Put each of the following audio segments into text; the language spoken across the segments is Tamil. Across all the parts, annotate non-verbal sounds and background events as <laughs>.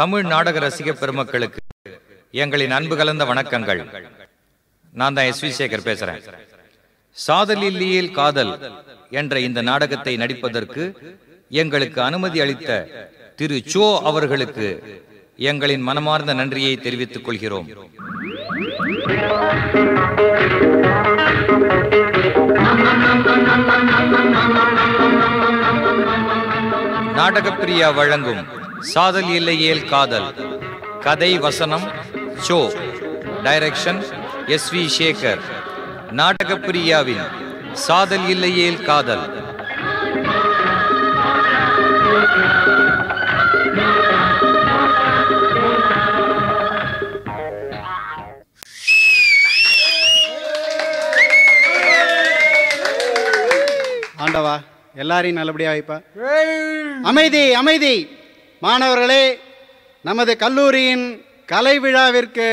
தமிழ் நாடக ரசிக பெருமக்களுக்கு எங்களின் அன்பு கலந்த வணக்கங்கள் நான் தான் எஸ் வி சேகர் பேசுறேன் சாதலில்லியில் காதல் என்ற இந்த நாடகத்தை நடிப்பதற்கு எங்களுக்கு அனுமதி அளித்த திரு சோ அவர்களுக்கு எங்களின் மனமார்ந்த நன்றியை தெரிவித்துக் கொள்கிறோம் நாடகப்பிரியா வழங்கும் சாதல் இல்லையேல் காதல் கதை வசனம் Cho direction S V Sekhar பிரியாவின் சாதல் இல்லையேல் காதல் ஆண்டவா எல்லாரையும் நல்லபடியாக வைப்பா அமைதி அமைதி மாணவர்களே நமது கல்லூரியின் கலை விழாவிற்கு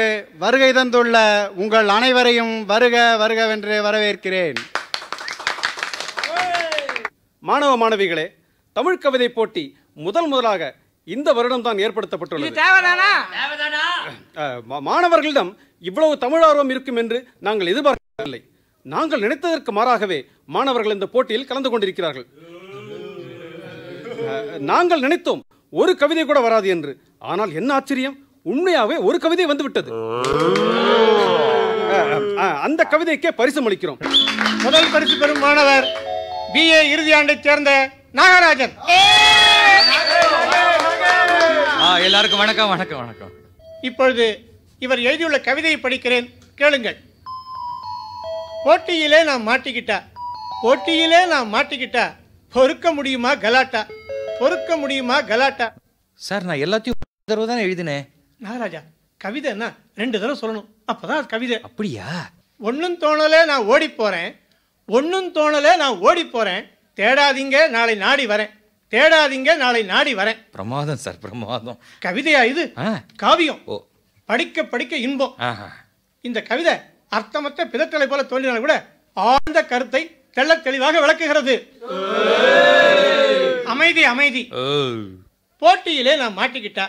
வருகை தந்துள்ள உங்கள் அனைவரையும் வருக வருகவென்று வரவேற்கிறேன் மாணவ மாணவிகளே தமிழ் கவிதை போட்டி முதல் முதலாக இந்த வருடம் தான் ஏற்படுத்தப்பட்டுள்ளது மாணவர்களிடம் இவ்வளவு தமிழ் ஆர்வம் இருக்கும் என்று நாங்கள் எதிர்பார்க்கவில்லை நாங்கள் நினைத்ததற்கு மாறாகவே மாணவர்கள் இந்த போட்டியில் கலந்து கொண்டிருக்கிறார்கள் நாங்கள் நினைத்தோம் ஒரு கவிதை கூட வராது என்று ஆனால் என்ன ஆச்சரியம் உண்மையாகவே ஒரு கவிதை வந்துவிட்டது அந்த கவிதைக்கே பரிசு அளிக்கிறோம் முதல் பரிசு பெறும் மாணவர் பி ஏ இறுதி ஆண்டை சேர்ந்த நாகராஜன் எல்லாருக்கும் வணக்கம் வணக்கம் வணக்கம் இப்பொழுது இவர் எழுதியுள்ள கவிதையை படிக்கிறேன் கேளுங்கள் போட்டியிலே நான் மாட்டிக்கிட்டா போட்டியிலே நான் மாட்டிக்கிட்டா பொறுக்க முடியுமா கலாட்டா பொறுக்க முடியுமா கலாட்டா சார் நான் எல்லாத்தையும் தடவை தானே எழுதினேன் நாகராஜா கவிதைன்னா ரெண்டு தடவை சொல்லணும் அப்பதான் கவிதை அப்படியா ஒன்னும் தோணலே நான் ஓடி போறேன் ஒன்னும் தோணலே நான் ஓடி போறேன் தேடாதீங்க நாளை நாடி வரேன் தேடாதீங்க நாளை நாடி வரேன் பிரமாதம் சார் பிரமாதம் கவிதையா இது காவியம் படிக்க படிக்க இன்பம் இந்த கவிதை அர்த்தமற்ற பிதத்தலை போல தோன்றினால் கூட ஆழ்ந்த கருத்தை தெள்ள தெளிவாக விளக்குகிறது அமைதி அமைதி போட்டியிலே நான் மாட்டிக்கிட்டா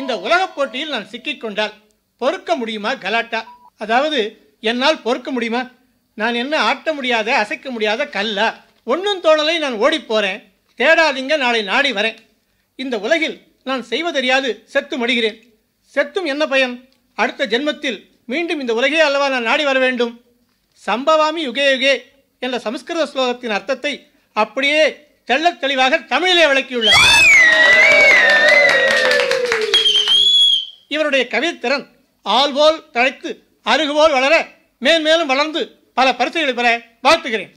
இந்த உலக போட்டியில் நான் சிக்கிக் கொண்டால் பொறுக்க முடியுமா கலாட்டா அதாவது என்னால் பொறுக்க முடியுமா நான் என்ன ஆட்ட முடியாத அசைக்க முடியாத கல்ல ஒன்றும் தோணலை நான் ஓடி போறேன் தேடாதீங்க நாளை நாடி வரேன் இந்த உலகில் நான் செய்வதறியாது செத்து மடிகிறேன் செத்தும் என்ன பயன் அடுத்த ஜென்மத்தில் மீண்டும் இந்த உலகே அல்லவா நான் நாடி வர வேண்டும் சம்பவாமி யுகே யுகே என்ற சமஸ்கிருத ஸ்லோகத்தின் அர்த்தத்தை அப்படியே தெள்ள தெளிவாக தமிழிலே விளக்கியுள்ளார் இவருடைய கவித்திறன் ஆள்போல் தழைத்து அருகுபோல் வளர மேன்மேலும் வளர்ந்து பல பரிசுகளை பெற வாழ்த்துகிறேன்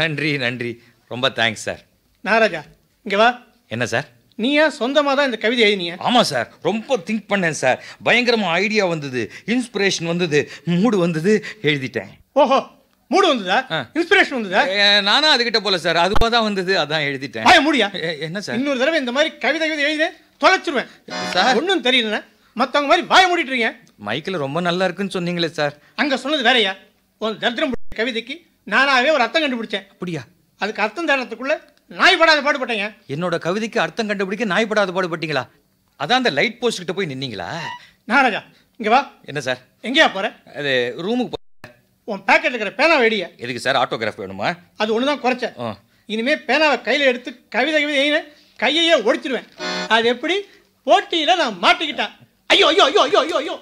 நன்றி நன்றி ரொம்ப தேங்க்ஸ் சார் நாராஜா இங்கே வா என்ன சார் நீயா சொந்தமாக தான் இந்த கவிதை எழுதினீங்க ஆமாம் சார் ரொம்ப திங்க் பண்ணேன் சார் பயங்கரமாக ஐடியா வந்தது இன்ஸ்பிரேஷன் வந்தது மூடு வந்தது எழுதிட்டேன் ஓஹோ மூடு வந்ததா இன்ஸ்பிரேஷன் வந்ததா நானா அதுகிட்ட போல சார் அதுவா தான் வந்தது அதான் எழுதிட்டேன் முடியா என்ன சார் இன்னொரு தடவை இந்த மாதிரி கவிதை கவிதை எழுதி தொலைச்சிருவேன் சார் ஒன்றும் தெரியல மற்றவங்க மாதிரி வாய மூடிட்டு இருக்கீங்க மைக்கில் ரொம்ப நல்லா இருக்குன்னு சொன்னீங்களே சார் அங்கே சொன்னது வேறையா ஒரு தரித்திரம் கவிதைக்கு நானாகவே ஒரு அர்த்தம் கண்டுபிடிச்சேன் அப்படியா அதுக்கு அர்த்தம் நாய் நாய்படாத பாடுபட்டேங்க என்னோட கவிதைக்கு அர்த்தம் கண்டுபிடிக்க நாய்படாத பாடுபட்டீங்களா அதான் அந்த லைட் போஸ்ட் கிட்ட போய் நின்னீங்களா நானாஜா இங்கே வா என்ன சார் எங்கேயா போகிற அது ரூமுக்கு உன் பேக்கெட் இருக்கிற பேனா வெடிய எதுக்கு சார் ஆட்டோகிராஃப் வேணுமா அது ஒன்று தான் குறைச்சேன் இனிமேல் பேனாவை கையில் எடுத்து கவிதை கவிதை கையையே ஒடிச்சிருவேன் அது எப்படி போட்டியில் நான் மாட்டிக்கிட்டேன் ஐயோ ஐயோ ஐயோ ஐயோ ஐயோ ஐயோ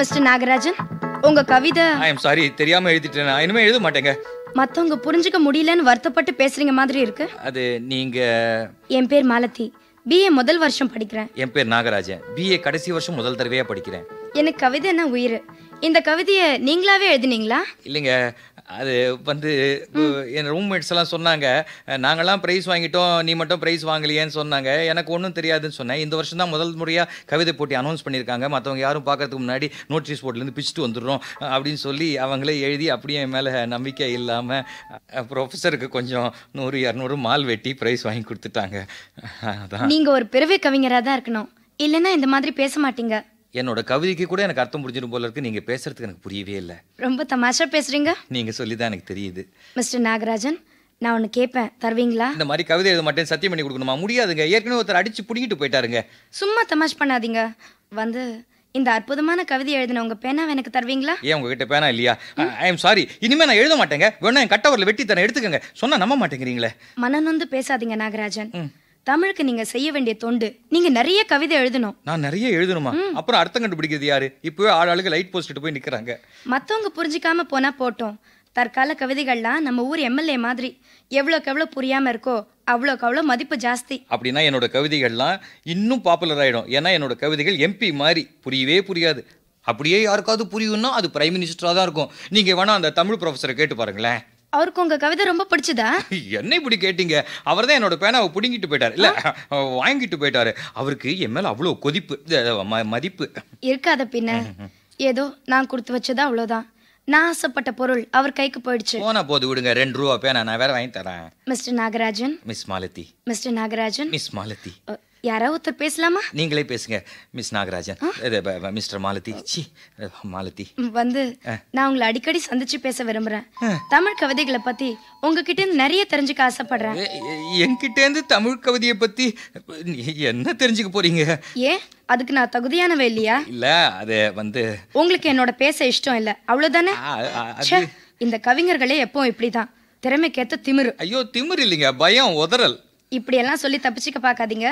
மிஸ்டர் நாகராஜன் உங்க கவிதை ஐ எம் சாரி தெரியாம எழுதிட்டேன் நான் இனிமே எழுத மாட்டேங்க மத்தவங்க புரிஞ்சுக்க முடியலன்னு வருத்தப்பட்டு பேசுறீங்க மாதிரி இருக்கு அது நீங்க என் பேர் மாலதி பிஏ முதல் வருஷம் படிக்கிறேன் என் பேர் நாகராஜன் பிஏ கடைசி வருஷம் முதல் தடவையா படிக்கிறேன் எனக்கு கவிதைன்னா உயிர் இந்த கவிதையை நீங்களாவே எழுதினீங்களா இல்லைங்க அது வந்து என் ரூம்மேட்ஸ் எல்லாம் சொன்னாங்க நாங்கள்லாம் ப்ரைஸ் வாங்கிட்டோம் நீ மட்டும் ப்ரைஸ் வாங்கலையேன்னு சொன்னாங்க எனக்கு ஒன்றும் தெரியாதுன்னு சொன்னேன் இந்த வருஷம் தான் முதல் முறையாக கவிதை போட்டி அனௌன்ஸ் பண்ணியிருக்காங்க மற்றவங்க யாரும் பார்க்கறதுக்கு முன்னாடி நோட்டீஸ் போர்ட்லேருந்து பிச்சுட்டு வந்துடுறோம் அப்படின்னு சொல்லி அவங்களே எழுதி அப்படியே என் மேலே நம்பிக்கை இல்லாமல் ப்ரொஃபஸருக்கு கொஞ்சம் நூறு இரநூறு மால் வெட்டி ப்ரைஸ் வாங்கி கொடுத்துட்டாங்க அதான் நீங்கள் ஒரு பிறவை கவிஞராக தான் இருக்கணும் இல்லைன்னா இந்த மாதிரி பேச மாட்டீங்க என்னோட கவிதைக்கு கூட எனக்கு அர்த்தம் புரிஞ்சிடும் போல இருக்கு நீங்க பேசுறதுக்கு எனக்கு புரியவே இல்லை ரொம்ப தமாஷா பேசுறீங்க நீங்க சொல்லிதான் எனக்கு தெரியுது மிஸ்டர் நாகராஜன் நான் ஒன்று கேட்பேன் தருவீங்களா இந்த மாதிரி கவிதை எழுத மாட்டேன் சத்தியம் பண்ணி கொடுக்கணுமா முடியாதுங்க ஏற்கனவே ஒருத்தர் அடிச்சு பிடிங்கிட்டு போயிட்டாருங்க சும்மா தமாஷ் பண்ணாதீங்க வந்து இந்த அற்புதமான கவிதை எழுதினவங்க பேனாவை எனக்கு தருவீங்களா ஏன் உங்ககிட்ட பேனா இல்லையா ஐ எம் சாரி இனிமே நான் எழுத மாட்டேங்க வேணா என் கட்டவரில் வெட்டி தரேன் எடுத்துக்கங்க சொன்னா நம்ப மாட்டேங்கிறீங்களே மனநொந்து பேசாதீங்க நாகராஜன் தமிழுக்கு நீங்க செய்ய வேண்டிய தொண்டு நீங்க நிறைய கவிதை எழுதணும் நான் நிறைய எழுதணுமா அப்புறம் அர்த்தம் கண்டுபிடிக்கிறது யாரு இப்பவே ஆளுக்கு லைட் போஸ்ட் போய் நிக்கிறாங்க மத்தவங்க புரிஞ்சிக்காம போனா போட்டோம் தற்கால கவிதைகள்லாம் நம்ம ஊர் எம்எல்ஏ மாதிரி எவ்வளோக்கு எவ்வளோ புரியாமல் இருக்கோ அவ்வளோக்கு அவ்வளோ மதிப்பு ஜாஸ்தி அப்படின்னா என்னோட கவிதைகள்லாம் இன்னும் பாப்புலர் ஆயிடும் ஏன்னா என்னோட கவிதைகள் எம்பி மாதிரி புரியவே புரியாது அப்படியே யாருக்காவது புரியும்னா அது பிரைம் மினிஸ்டராக தான் இருக்கும் நீங்கள் வேணால் அந்த தமிழ் ப்ரொஃபஸரை கேட்டு பாருங்களேன் அவருக்கு உங்க கவிதை ரொம்ப பிடிச்சதா என்னை இப்படி கேட்டீங்க அவர் தான் என்னோட பேனாவை பிடுங்கிட்டு போயிட்டார் இல்ல வாங்கிட்டு போயிட்டாரு அவருக்கு என் மேல அவ்வளோ கொதிப்பு மதிப்பு இருக்காத பின்ன ஏதோ நான் கொடுத்து வச்சதா அவ்வளோதான் நான் ஆசைப்பட்ட பொருள் அவர் கைக்கு போயிடுச்சு போனா போது விடுங்க ரெண்டு ரூபா பேனா நான் வேற வாங்கி தரேன் mister Nagarajan miss Malathi mister Nagarajan miss Malathi யாராவது ஒருத்தர் பேசலாமா நீங்களே பேசுங்க மிஸ் நாகராஜன் மிஸ்டர் மாலதி சி மாலதி வந்து நான் உங்களை அடிக்கடி சந்திச்சு பேச விரும்புறேன் தமிழ் கவிதைகளை பத்தி உங்ககிட்ட இருந்து நிறைய தெரிஞ்சுக்க ஆசைப்படுறேன் என்கிட்ட இருந்து தமிழ் கவிதையை பத்தி என்ன தெரிஞ்சுக்க போறீங்க ஏன் அதுக்கு நான் தகுதியானவை இல்லையா இல்ல அது வந்து உங்களுக்கு என்னோட பேச இஷ்டம் இல்ல அவ்வளவுதானே இந்த கவிஞர்களே எப்பவும் இப்படிதான் திறமைக்கேத்த திமிரு ஐயோ திமிரு இல்லைங்க பயம் உதறல் இப்படி எல்லாம் சொல்லி தப்பிச்சுக்க பாக்காதீங்க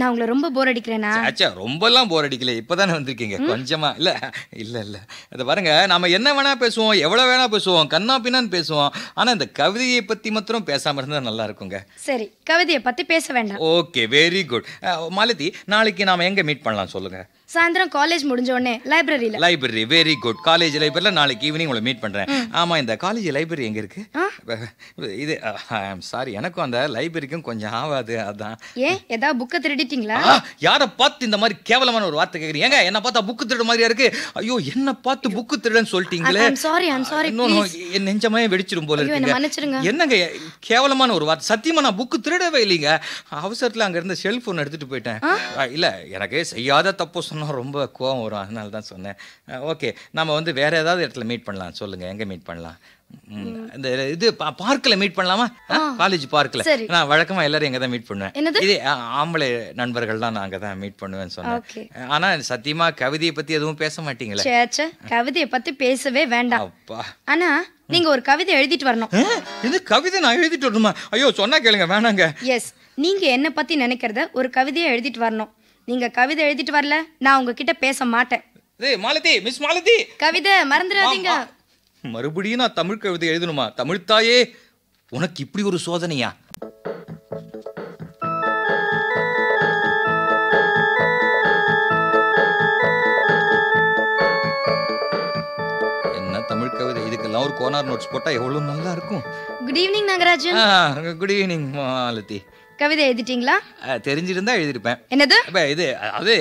நான் உங்களை ரொம்ப போர் அடிக்கிறேனா ரொம்ப எல்லாம் போர் அடிக்கல இப்பதானே வந்திருக்கீங்க கொஞ்சமா இல்ல இல்ல இல்ல இதை பாருங்க நாம என்ன வேணா பேசுவோம் எவ்வளவு வேணா பேசுவோம் கண்ணா பின்னான்னு பேசுவோம் ஆனா இந்த கவிதையை பத்தி மாத்திரம் பேசாம இருந்தா நல்லா இருக்குங்க சரி கவிதையை பத்தி பேச வேண்டாம் ஓகே வெரி குட் மாலதி நாளைக்கு நாம எங்க மீட் பண்ணலாம் சொல்லுங்க சாயந்தரம் காலேஜ் முடிஞ்ச உடனே லைப்ரரியில லைப்ரரி வெரி குட் காலேஜ் லைப்ரரியில நாளைக்கு ஈவினிங் உங்களை மீட் பண்றேன் ஆமா இந்த காலேஜ் லைப்ரரி எங்க இருக்கு இது ஐ அம் சாரி எனக்கும் அந்த லைப்ரரிக்கும் கொஞ்சம் ஆவாது அதான் ஏன் ஏதா புக்க திருடிட்டீங்களா யார பார்த்து இந்த மாதிரி கேவலமான ஒரு வார்த்தை கேக்குறீங்க ஏங்க என்ன பார்த்தா புக்கு திருட மாதிரியா இருக்கு ஐயோ என்ன பார்த்து புக் திருடன்னு சொல்லிட்டீங்களே ஐ am sorry I am sorry என் நெஞ்சமே வெடிச்சிரும் போல இருக்கு என்னங்க கேவலமான ஒரு வார்த்தை சத்தியமா நான் புக்கு திருடவே இல்லைங்க அவசரத்துல அங்க இருந்த செல்போன் எடுத்துட்டு போயிட்டேன் இல்ல எனக்கு செய்யாத தப்பு சொன்னால் ரொம்ப கோவம் வரும் அதனால தான் சொன்னேன் ஓகே நம்ம வந்து வேறு ஏதாவது இடத்துல மீட் பண்ணலாம் சொல்லுங்கள் எங்கே மீட் பண்ணலாம் இந்த இது பார்க்கில் மீட் பண்ணலாமா காலேஜ் பார்க்கில் நான் வழக்கமாக எல்லாரும் எங்கே தான் மீட் பண்ணுவேன் இது ஆம்பளை நண்பர்கள்லாம் நான் அங்கே தான் மீட் பண்ணுவேன்னு சொன்னேன் ஆனால் சத்தியமாக கவிதையை பற்றி எதுவும் பேச மாட்டீங்களே கவிதையை பற்றி பேசவே வேண்டாம் அப்பா ஆனால் நீங்க ஒரு கவிதை எழுதிட்டு வரணும் இது கவிதை நான் எழுதிட்டு வரணுமா ஐயோ சொன்னா கேளுங்க வேணாங்க எஸ் நீங்க என்ன பத்தி நினைக்கிறத ஒரு கவிதையை எழுதிட்டு வரணும் நீங்க கவிதை எழுதிட்டு வரல நான் உங்ககிட்ட பேச மாட்டேன் ஏய் மாலதி மிஸ் மாலதி கவிதை மறந்துடாதீங்க மறுபடியும் நான் தமிழ் கவிதை எழுதணுமா தமிழ் தாயே உனக்கு இப்படி ஒரு சோதனையா என்ன தமிழ் கவிதை இதுக்கெல்லாம் ஒரு கோனார் நோட்ஸ் போட்டா எவ்வளவு நல்லா இருக்கும் good evening Nagarajan good evening Malathi கவிதை எழுதிட்டீங்களா தெரிஞ்சிருந்தா எழுதிருப்பேன் என்னது இது அது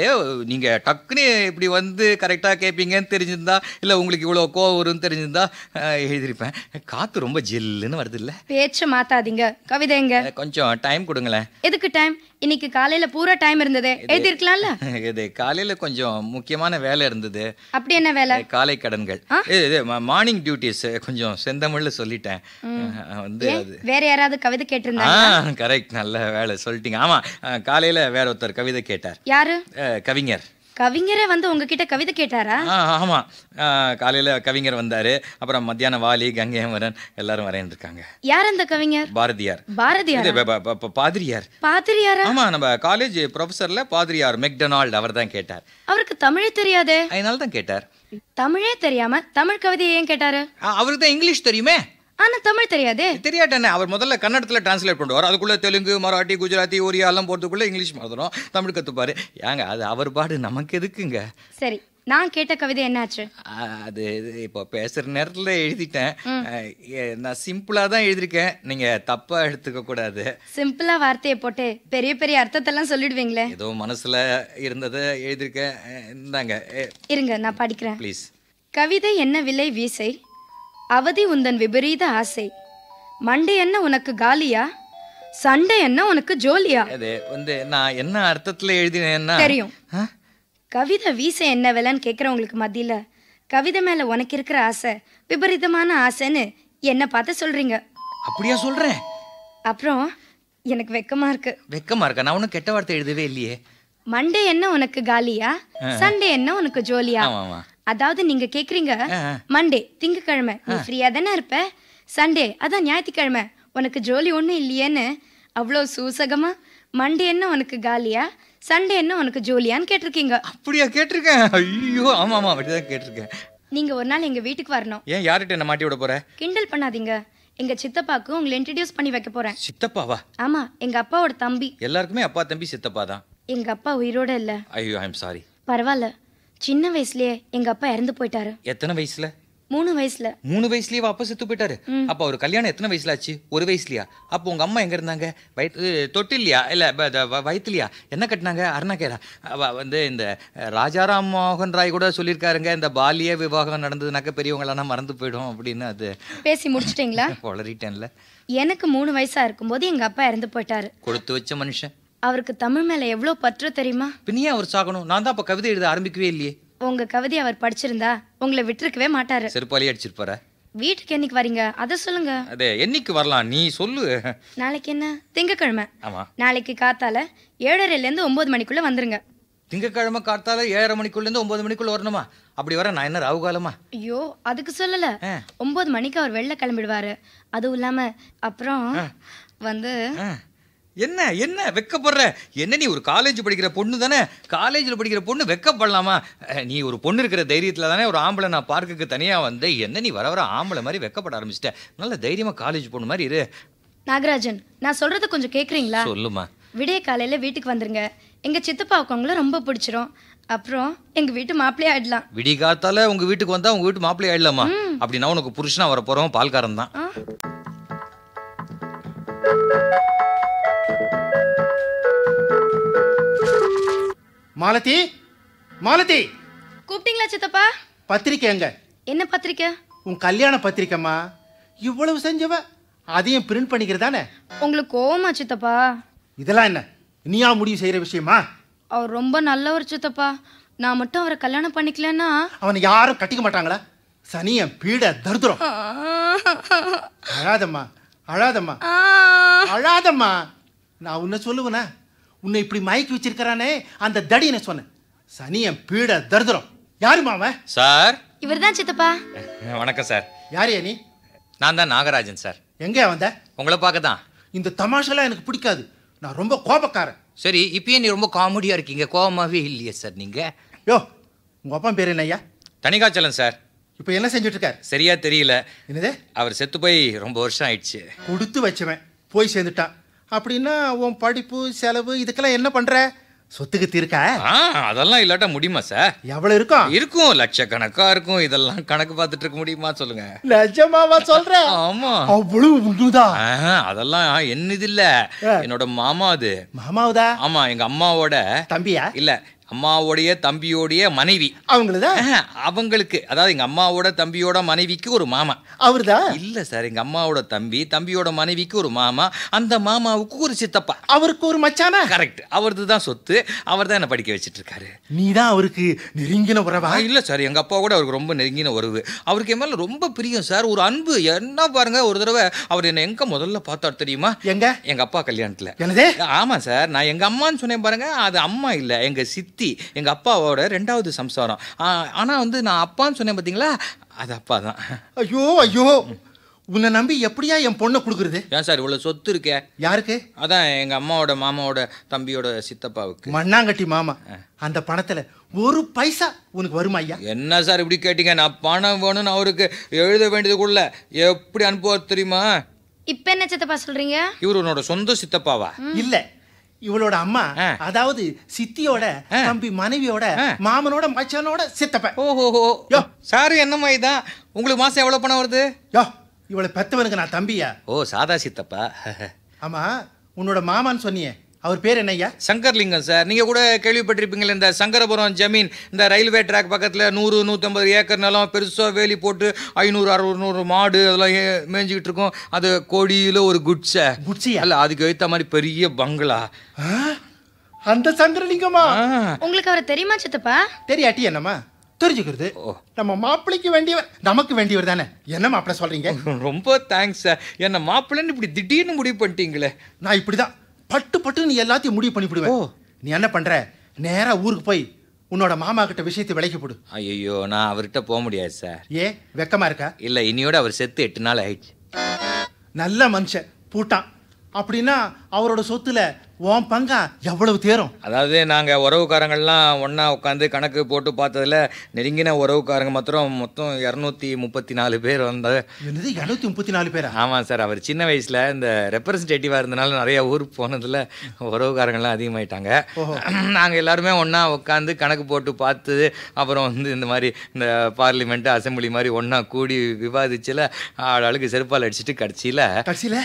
நீங்க டக்குன்னு இப்படி வந்து கரெக்டா கேட்பீங்கன்னு தெரிஞ்சிருந்தா இல்ல உங்களுக்கு இவ்வளவு கோவம் வரும்னு தெரிஞ்சிருந்தா எழுதிருப்பேன் காத்து ரொம்ப ஜில்லுன்னு வருது இல்ல பேச்சு மாத்தாதீங்க கவிதைங்க கொஞ்சம் டைம் கொடுங்களேன் எதுக்கு டைம் இன்னைக்கு காலையில பூரா டைம் இருந்தது எழுதிருக்கலாம்ல <laughs> இது காலையில கொஞ்சம் முக்கியமான வேலை இருந்தது அப்படி என்ன வேலை காலை கடன்கள் இது மார்னிங் டியூட்டிஸ் கொஞ்சம் செந்தமிழ்ல சொல்லிட்டேன் வந்து வேற யாராவது கவிதை கேட்டிருந்தாங்க கரெக்ட் நல்ல வேலை சொல்லிட்டீங்க ஆமா காலையில வேற ஒருத்தர் கவிதை கேட்டார் யாரு கவிஞர் கவிஞரே வந்து உங்ககிட்ட கவிதை கேட்டாரா ஆமா காலையில கவிஞர் வந்தாரு அப்புறம் மத்தியான வாலி கங்கையமரன் எல்லாரும் வரையன் இருக்காங்க யார் அந்த கவிஞர் பாரதியார் பாரதியார் பாதிரியார் பாதிரியார் ஆமா நம்ம காலேஜ் ப்ரொஃபசர்ல பாதிரியார் மெக்டொனால்ட் அவர் தான் கேட்டார் அவருக்கு தமிழே தெரியாதே அதனால தான் கேட்டார் தமிழே தெரியாம தமிழ் கவிதையை ஏன் கேட்டாரு அவருக்கு தான் இங்கிலீஷ் தெரியுமே ஆனா தமிழ் தெரியாதே தெரியாட்டே அவர் முதல்ல கன்னடத்துல டிரான்ஸ்லேட் பண்ணுவார் அதுக்குள்ள தெலுங்கு மராட்டி குஜராத்தி ஒரியா எல்லாம் போறதுக்குள்ள இங்கிலீஷ் மறந்துடும் தமிழ் கத்துப்பாரு ஏங்க அது அவர் பாடு நமக்கு எதுக்குங்க சரி நான் கேட்ட கவிதை என்னாச்சு அது இப்போ பேசுற நேரத்துல எழுதிட்டேன் நான் சிம்பிளா தான் எழுதிருக்கேன் நீங்க தப்பா எடுத்துக்க கூடாது சிம்பிளா வார்த்தையை போட்டு பெரிய பெரிய அர்த்தத்தெல்லாம் சொல்லிடுவீங்களே ஏதோ மனசுல இருந்ததை எழுதிருக்கேன் இந்தாங்க இருங்க நான் படிக்கிறேன் ப்ளீஸ் கவிதை என்ன விலை வீசை அவதி உந்தன் விபரீத ஆசை மண்டே என்ன உனக்கு காலியா சண்டை என்ன உனக்கு ஜோலியா அது வந்து நான் என்ன அர்த்தத்துல எழுதினேன்னா தெரியும் கவிதை வீச என்ன விலைன்னு கேட்குறவங்களுக்கு மத்தியில கவிதை மேல உனக்கு இருக்கிற ஆசை விபரீதமான ஆசைன்னு என்ன பார்த்து சொல்றீங்க அப்படியா சொல்றேன் அப்புறம் எனக்கு வெக்கமா இருக்கு வெக்கமா இருக்கு நான் உனக்கு கெட்ட வார்த்தை எழுதவே இல்லையே மண்டே என்ன உனக்கு காலியா சண்டே என்ன உனக்கு ஜோலியா அதாவது நீங்க கேக்குறீங்க மண்டே திங்கக்கிழமை நீ ஃப்ரீயா தானே இருப்ப சண்டே அதான் ஞாயிற்றுக்கிழமை உனக்கு ஜோலி ஒன்றும் இல்லையேன்னு அவ்வளோ சூசகமா மண்டே என்ன உனக்கு காலியா சண்டே என்ன உனக்கு ஜோலியான்னு கேட்டிருக்கீங்க அப்படியா கேட்டிருக்கேன் ஐயோ ஆமா ஆமா அப்படிதான் கேட்டிருக்கேன் நீங்க ஒரு நாள் எங்க வீட்டுக்கு வரணும் ஏன் யார்கிட்ட என்ன மாட்டி விட போற கிண்டல் பண்ணாதீங்க எங்க சித்தப்பாக்கு உங்களை இன்ட்ரடியூஸ் பண்ணி வைக்க போறேன் சித்தப்பாவா ஆமா எங்க அப்பாவோட தம்பி எல்லாருக்குமே அப்பா தம்பி சித்தப்பா தான் எங்க அப்பா உயிரோட இல்ல ஐயோ ஐ அம் சாரி பரவாயில்ல சின்ன வயசுலயே எங்க அப்பா இறந்து போயிட்டாரு எத்தனை வயசுல மூணு வயசுல மூணு வயசுலயே அப்பா செத்து போயிட்டாரு அப்ப அவர் கல்யாணம் எத்தனை வயசுல ஆச்சு ஒரு வயசுலயா அப்போ உங்க அம்மா எங்க இருந்தாங்க வயிற்று இல்லையா இல்ல வயிற்றுலையா என்ன கட்டினாங்க அருணாக்கேரா வந்து இந்த ராஜாராம் மோகன் ராய் கூட சொல்லியிருக்காருங்க இந்த பாலிய விவாகம் நடந்ததுனாக்க பெரியவங்களாம் மறந்து போயிடும் அப்படின்னு அது பேசி முடிச்சிட்டீங்களா <laughs> வளரிட்டேன்ல எனக்கு மூணு வயசா இருக்கும்போது எங்க அப்பா இறந்து போயிட்டாரு கொடுத்து வச்ச மனுஷன் அவருக்கு தமிழ் மேல எவ்வளவு பற்று தெரியுமா பின்னியே அவர் சாகணும் நான் தான் அப்ப கவிதை எழுத ஆரம்பிக்கவே இல்லையே உங்க கவிதை அவர் படிச்சிருந்தா உங்களை விட்டுருக்கவே மாட்டாரு செருப்பாலி அடிச்சிருப்பாரு வீட்டுக்கு என்னைக்கு வரீங்க அத சொல்லுங்க அதே என்னைக்கு வரலாம் நீ சொல்லு நாளைக்கு என்ன திங்கக்கிழமை ஆமா நாளைக்கு காத்தால ஏழரைல இருந்து ஒன்பது மணிக்குள்ள வந்துருங்க திங்கக்கிழமை காத்தால ஏழரை மணிக்குள்ள இருந்து ஒன்பது மணிக்குள்ள வரணுமா அப்படி வர நான் என்ன காலமா ஐயோ அதுக்கு சொல்லல ஒன்பது மணிக்கு அவர் வெளில கிளம்பிடுவாரு அதுவும் இல்லாம அப்புறம் வந்து என்ன என்ன வெக்கப்படுற என்ன நீ ஒரு காலேஜ் படிக்கிற பொண்ணு தானே காலேஜில் படிக்கிற பொண்ணு வெக்கப்படலாமா நீ ஒரு பொண்ணு இருக்கிற தைரியத்தில் தானே ஒரு ஆம்பளை நான் பார்க்குக்கு தனியாக வந்தேன் என்ன நீ வர வர ஆம்பளை மாதிரி வெக்கப்பட ஆரம்பிச்சிட்டேன் நல்ல தைரியமாக காலேஜ் பொண்ணு மாதிரி இரு நாகராஜன் நான் சொல்கிறத கொஞ்சம் கேட்குறீங்களா சொல்லுமா விடிய காலையில் வீட்டுக்கு வந்துருங்க எங்கள் சித்தப்பா அவங்கள ரொம்ப பிடிச்சிரும் அப்புறம் எங்க வீட்டு மாப்பிள்ளை ஆயிடலாம் விடி காத்தால உங்க வீட்டுக்கு வந்தா உங்க வீட்டு மாப்பிள்ளை ஆயிடலாமா அப்படின்னா உனக்கு புருஷனா வர போறோம் பால்காரன் தான் மாலதி மாலதி கூப்பிட்டீங்களா சித்தப்பா பத்திரிக்கை எங்க என்ன பத்திரிக்கை உன் கல்யாண பத்திரிக்கைம்மா இவ்வளவு செஞ்சவ அதையும் பிரிண்ட் பண்ணிக்கிறதானே உங்களுக்கு கோவமா சித்தப்பா இதெல்லாம் என்ன நீயா முடிவு செய்யற விஷயமா அவர் ரொம்ப நல்லவர் சித்தப்பா நான் மட்டும் அவரை கல்யாணம் பண்ணிக்கலன்னா அவனை யாரும் கட்டிக்க மாட்டாங்களா சனியன் பீட தருதுரம் அழாதம்மா அழாதம்மா அழாதம்மா நான் உன்ன சொல்லுவேனா உன்னை இப்படி மயக்கி வச்சிருக்கிறானே அந்த என்ன சொன்னேன் சனியன் பீட தருதரம் யாரு அவன் சார் இவர் தான் சித்தப்பா வணக்கம் சார் யாரு நீ நான் தான் நாகராஜன் சார் எங்கே வந்த உங்களை பார்க்க தான் இந்த தமாஷெல்லாம் எனக்கு பிடிக்காது நான் ரொம்ப கோபக்காரன் சரி இப்பயே நீ ரொம்ப காமெடியாக இருக்கீங்க கோபமாகவே இல்லையே சார் நீங்கள் யோ உங்கள் அப்பா பேர் என்ன ஐயா தனிகாச்சலம் சார் இப்போ என்ன செஞ்சுட்டு இருக்காரு சரியா தெரியல என்னது அவர் செத்து போய் ரொம்ப வருஷம் ஆயிடுச்சு கொடுத்து வச்சவன் போய் சேர்ந்துட்டான் அப்படின்னா உன் படிப்பு செலவு இதுக்கெல்லாம் என்ன பண்ணுற சொத்துக்கு தீர்க்க அதெல்லாம் இல்லாட்டா முடியுமா சார் எவ்வளவு இருக்கும் இருக்கும் லட்சக்கணக்கா இருக்கும் இதெல்லாம் கணக்கு பார்த்துட்டு இருக்க முடியுமா சொல்லுங்க லட்சமாவா சொல்றேன் ஆமா அவ்வளவு உண்ணுதா அதெல்லாம் என்னது இல்ல என்னோட மாமா அது மாமாவுதா ஆமா எங்க அம்மாவோட தம்பியா இல்ல அம்மாவோடைய தம்பியோடைய மனைவி அவங்களுதான் அவங்களுக்கு அதாவது எங்க அம்மாவோட தம்பியோட மனைவிக்கு ஒரு மாமா அவர் தான் இல்ல சார் எங்க அம்மாவோட தம்பி தம்பியோட மனைவிக்கு ஒரு மாமா அந்த மாமாவுக்கு ஒரு சித்தப்பா அவருக்கு ஒரு மச்சானா கரெக்ட் அவரது தான் சொத்து அவர் தான் என்ன படிக்க வச்சிட்டு இருக்காரு நீ தான் அவருக்கு நெருங்கின உறவா இல்ல சார் எங்க அப்பா கூட அவருக்கு ரொம்ப நெருங்கின உறவு அவருக்கு என் மேல ரொம்ப பிரியம் சார் ஒரு அன்பு என்ன பாருங்க ஒரு தடவை அவர் என்ன எங்க முதல்ல பார்த்தார் தெரியுமா எங்க எங்க அப்பா கல்யாணத்துல ஆமா சார் நான் எங்க அம்மான்னு சொன்னேன் பாருங்க அது அம்மா இல்ல எங்க சித்த சித்தி எங்கள் அப்பாவோட ரெண்டாவது சம்சாரம் ஆனால் வந்து நான் அப்பான்னு சொன்னேன் பார்த்தீங்களா அது அப்பா தான் ஐயோ ஐயோ உன்னை நம்பி எப்படியா என் பொண்ணை கொடுக்குறது ஏன் சார் இவ்வளோ சொத்து இருக்கே யாருக்கு அதான் எங்கள் அம்மாவோட மாமாவோட தம்பியோட சித்தப்பாவுக்கு மண்ணாங்கட்டி மாமா அந்த பணத்தில் ஒரு பைசா உனக்கு வருமா ஐயா என்ன சார் இப்படி கேட்டீங்க நான் பணம் வேணும்னு அவருக்கு எழுத வேண்டியதுக்குள்ள எப்படி அனுப்புவார் தெரியுமா இப்போ என்ன சித்தப்பா சொல்கிறீங்க இவர் உன்னோட சொந்த சித்தப்பாவா இல்லை இவளோட அம்மா அதாவது சித்தியோட தம்பி மனைவியோட மாமனோட மச்சானோட சித்தப்ப ஓஹோ யோ சாரு என்னம்மா இதான் உங்களுக்கு மாசம் எவ்வளவு பணம் வருது யோ இவளை பெத்தவனுக்கு நான் தம்பியா ஓ சாதா சித்தப்பா ஆமா உன்னோட மாமான்னு சொன்னியே அவர் பேர் என்னையா சங்கர்லிங்கம் சார் நீங்கள் கூட கேள்விப்பட்டிருப்பீங்களே இந்த சங்கரபுரம் ஜமீன் இந்த ரயில்வே ட்ராக் பக்கத்தில் நூறு நூற்றம்பது ஏக்கர் நிலம் பெருசாக வேலி போட்டு ஐநூறு அறுநூறு மாடு அதெல்லாம் மேய்ஞ்சிக்கிட்டு இருக்கும் அது கோடியில் ஒரு குட்ஸை குட்ஸி அல்ல அதுக்கு ஏற்ற மாதிரி பெரிய பங்களா அந்த சங்கரலிங்கமா உங்களுக்கு அவரை தெரியுமா சித்தப்பா தெரியாட்டி என்னம்மா தெரிஞ்சுக்கிறது நம்ம மாப்பிள்ளைக்கு வேண்டியவர் நமக்கு வேண்டியவர் தானே என்ன மாப்பிள்ளை சொல்றீங்க ரொம்ப தேங்க்ஸ் சார் என்ன மாப்பிள்ளைன்னு இப்படி திடீர்னு முடிவு பண்ணிட்டீங்களே நான் இப்படிதான் பட்டு பட்டு நீ எல்லாத்தையும் முடிவு பண்ணிவிடுவேன் நீ என்ன பண்ற நேராக ஊருக்கு போய் உன்னோட மாமா கிட்ட விஷயத்தை விளக்கப்படு போடு ஐயோ நான் அவர்கிட்ட போக முடியாது சார் ஏ வெக்கமா இருக்கா இல்ல இனியோட அவர் செத்து எட்டு நாள் ஆயிடுச்சு நல்ல மனுஷன் பூட்டான் அப்படின்னா அவரோட சொத்துல உன் பங்கா எவ்வளவு தேரும் அதாவது நாங்கள் உறவுக்காரங்கள்லாம் ஒன்றா உட்காந்து கணக்கு போட்டு பார்த்ததுல நெருங்கின உறவுக்காரங்க மாத்திரம் மொத்தம் இரநூத்தி முப்பத்தி நாலு பேர் வந்தது என்னது இரநூத்தி முப்பத்தி நாலு பேர் ஆமாம் சார் அவர் சின்ன வயசில் இந்த ரெப்ரஸன்டேட்டிவா இருந்தனால நிறையா ஊருக்கு போனதுல உறவுக்காரங்கள்லாம் அதிகமாயிட்டாங்க நாங்கள் எல்லாருமே ஒன்றா உட்காந்து கணக்கு போட்டு பார்த்து அப்புறம் வந்து இந்த மாதிரி இந்த பார்லிமெண்ட்டு அசம்பிளி மாதிரி ஒன்றா கூடி விவாதிச்சுல ஆளுக்கு செருப்பால் அடிச்சுட்டு கடைசியில் கடைசியில்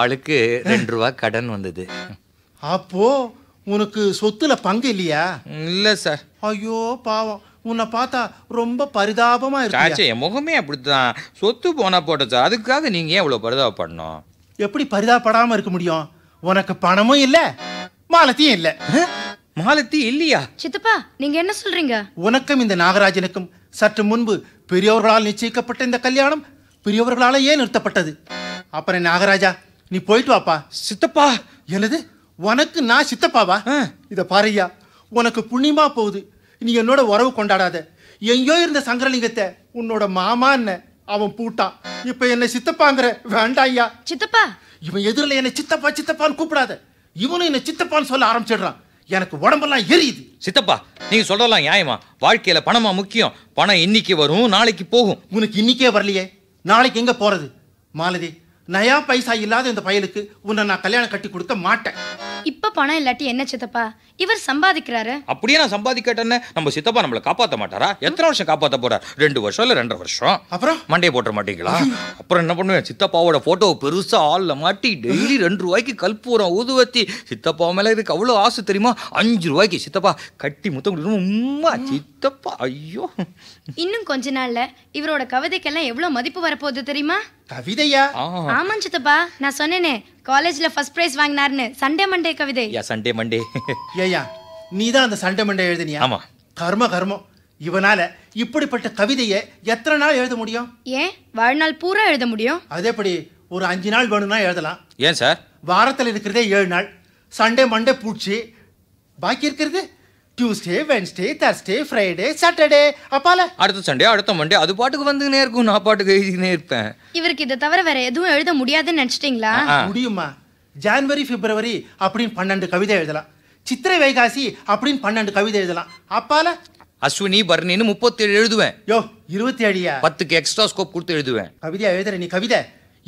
ஆளுக்கு ரெண்டு ரூபா கடன் வந்தது அப்போ உனக்கு சொத்துல பங்கு இல்லையா இல்லை சார் ஐயோ பாவம் உன்னை பார்த்தா ரொம்ப பரிதாபமா இருக்கு என் முகமே அப்படித்தான் சொத்து போனா போட்ட அதுக்காக நீங்க ஏன் இவ்வளவு பரிதாபப்படணும் எப்படி பரிதாபப்படாம இருக்க முடியும் உனக்கு பணமும் இல்ல மாலத்தியும் இல்ல மாலத்தி இல்லையா சித்தப்பா நீங்க என்ன சொல்றீங்க உனக்கும் இந்த நாகராஜனுக்கும் சற்று முன்பு பெரியவர்களால் நிச்சயிக்கப்பட்ட இந்த கல்யாணம் பெரியவர்களால ஏன் நிறுத்தப்பட்டது அப்புறம் நாகராஜா நீ போயிட்டு வாப்பா சித்தப்பா எனது உனக்கு நான் சித்தப்பாவா இத பாருயா உனக்கு புண்ணியமா போகுது நீ என்னோட உறவு கொண்டாடாத எங்கேயோ இருந்த சங்கரலிங்கத்தை உன்னோட மாமா என்ன அவன் பூட்டான் இப்ப என்ன சித்தப்பாங்கிற வேண்டாம் ஐயா சித்தப்பா இவன் எதிரில் என்ன சித்தப்பா சித்தப்பான்னு கூப்பிடாத இவனும் என்ன சித்தப்பான்னு சொல்ல ஆரம்பிச்சிடுறான் எனக்கு உடம்பெல்லாம் எரியுது சித்தப்பா நீங்க சொல்றதெல்லாம் நியாயமா வாழ்க்கையில பணமா முக்கியம் பணம் இன்னைக்கு வரும் நாளைக்கு போகும் உனக்கு இன்னைக்கே வரலையே நாளைக்கு எங்க போறது மாலதி நயா பைசா இல்லாத இந்த பயலுக்கு உன்னை நான் கல்யாணம் கட்டி கொடுக்க மாட்டேன் இப்ப பணம் இல்லாட்டி என்ன சித்தப்பா இவர் சம்பாதிக்கிறாரு அப்படியே நான் சம்பாதிக்கட்டேன்னு நம்ம சித்தப்பா நம்மள காப்பாத்த மாட்டாரா எத்தனை வருஷம் காப்பாத்த போறார் ரெண்டு வருஷம் இல்ல ரெண்டரை வருஷம் அப்புறம் மண்டையை போட்ட மாட்டீங்களா அப்புறம் என்ன பண்ணுவேன் சித்தப்பாவோட போட்டோவை பெருசா ஆள்ல மாட்டி டெய்லி ரெண்டு ரூபாய்க்கு கல்பூரம் ஊதுவத்தி சித்தப்பா மேல இதுக்கு அவ்வளவு ஆசை தெரியுமா அஞ்சு ரூபாய்க்கு சித்தப்பா கட்டி முத்தம் உம்மா சித்தப்பா ஐயோ இன்னும் கொஞ்ச நாள்ல இவரோட கவிதைக்கெல்லாம் எவ்வளவு மதிப்பு வரப்போகுது தெரியுமா கவிதையா ஆமா சித்தப்பா நான் சொன்னேனே காலேஜ்ல ஃபர்ஸ்ட் பிரைஸ் வாங்கினார்னு சண்டே மண்டே கவிதை யா சண்டே மண்டே ஏயா நீ தான் அந்த சண்டே மண்டே எழுதினியா ஆமா கர்ம கர்மம் இவனால இப்படிப்பட்ட கவிதையை எத்தனை நாள் எழுத முடியும் ஏன் வாழ்நாள் பூரா எழுத முடியும் அதேபடி ஒரு அஞ்சு நாள் வேணும்னா எழுதலாம் ஏன் சார் வாரத்தில் இருக்கிறதே ஏழு நாள் சண்டே மண்டே பூச்சி பாக்கி இருக்கிறது Tuesday Wednesday Thursday Friday Saturday அப்பால அடுத்த சண்டே அடுத்த மண்டே அது பாட்டுக்கு வந்துனே இருக்கும் நான் பாட்டுக்கு எழுதினே இருப்பேன் இவருக்கு இதை தவிர வேற எதுவும் எழுத முடியாதுன்னு நினைச்சிட்டீங்களா முடியுமா ஜான்வரி பிப்ரவரி அப்படின்னு பன்னெண்டு கவிதை எழுதலாம் சித்திரை வைகாசி அப்படின்னு பன்னெண்டு கவிதை எழுதலாம் அப்பால அஸ்வினி பர்ணின்னு முப்பத்தேழு எழுதுவேன் யோ இருபத்தி ஏழியா பத்துக்கு எக்ஸ்ட்ரா ஸ்கோப் கொடுத்து எழுதுவேன் கவிதையா எழுதுற நீ கவிதை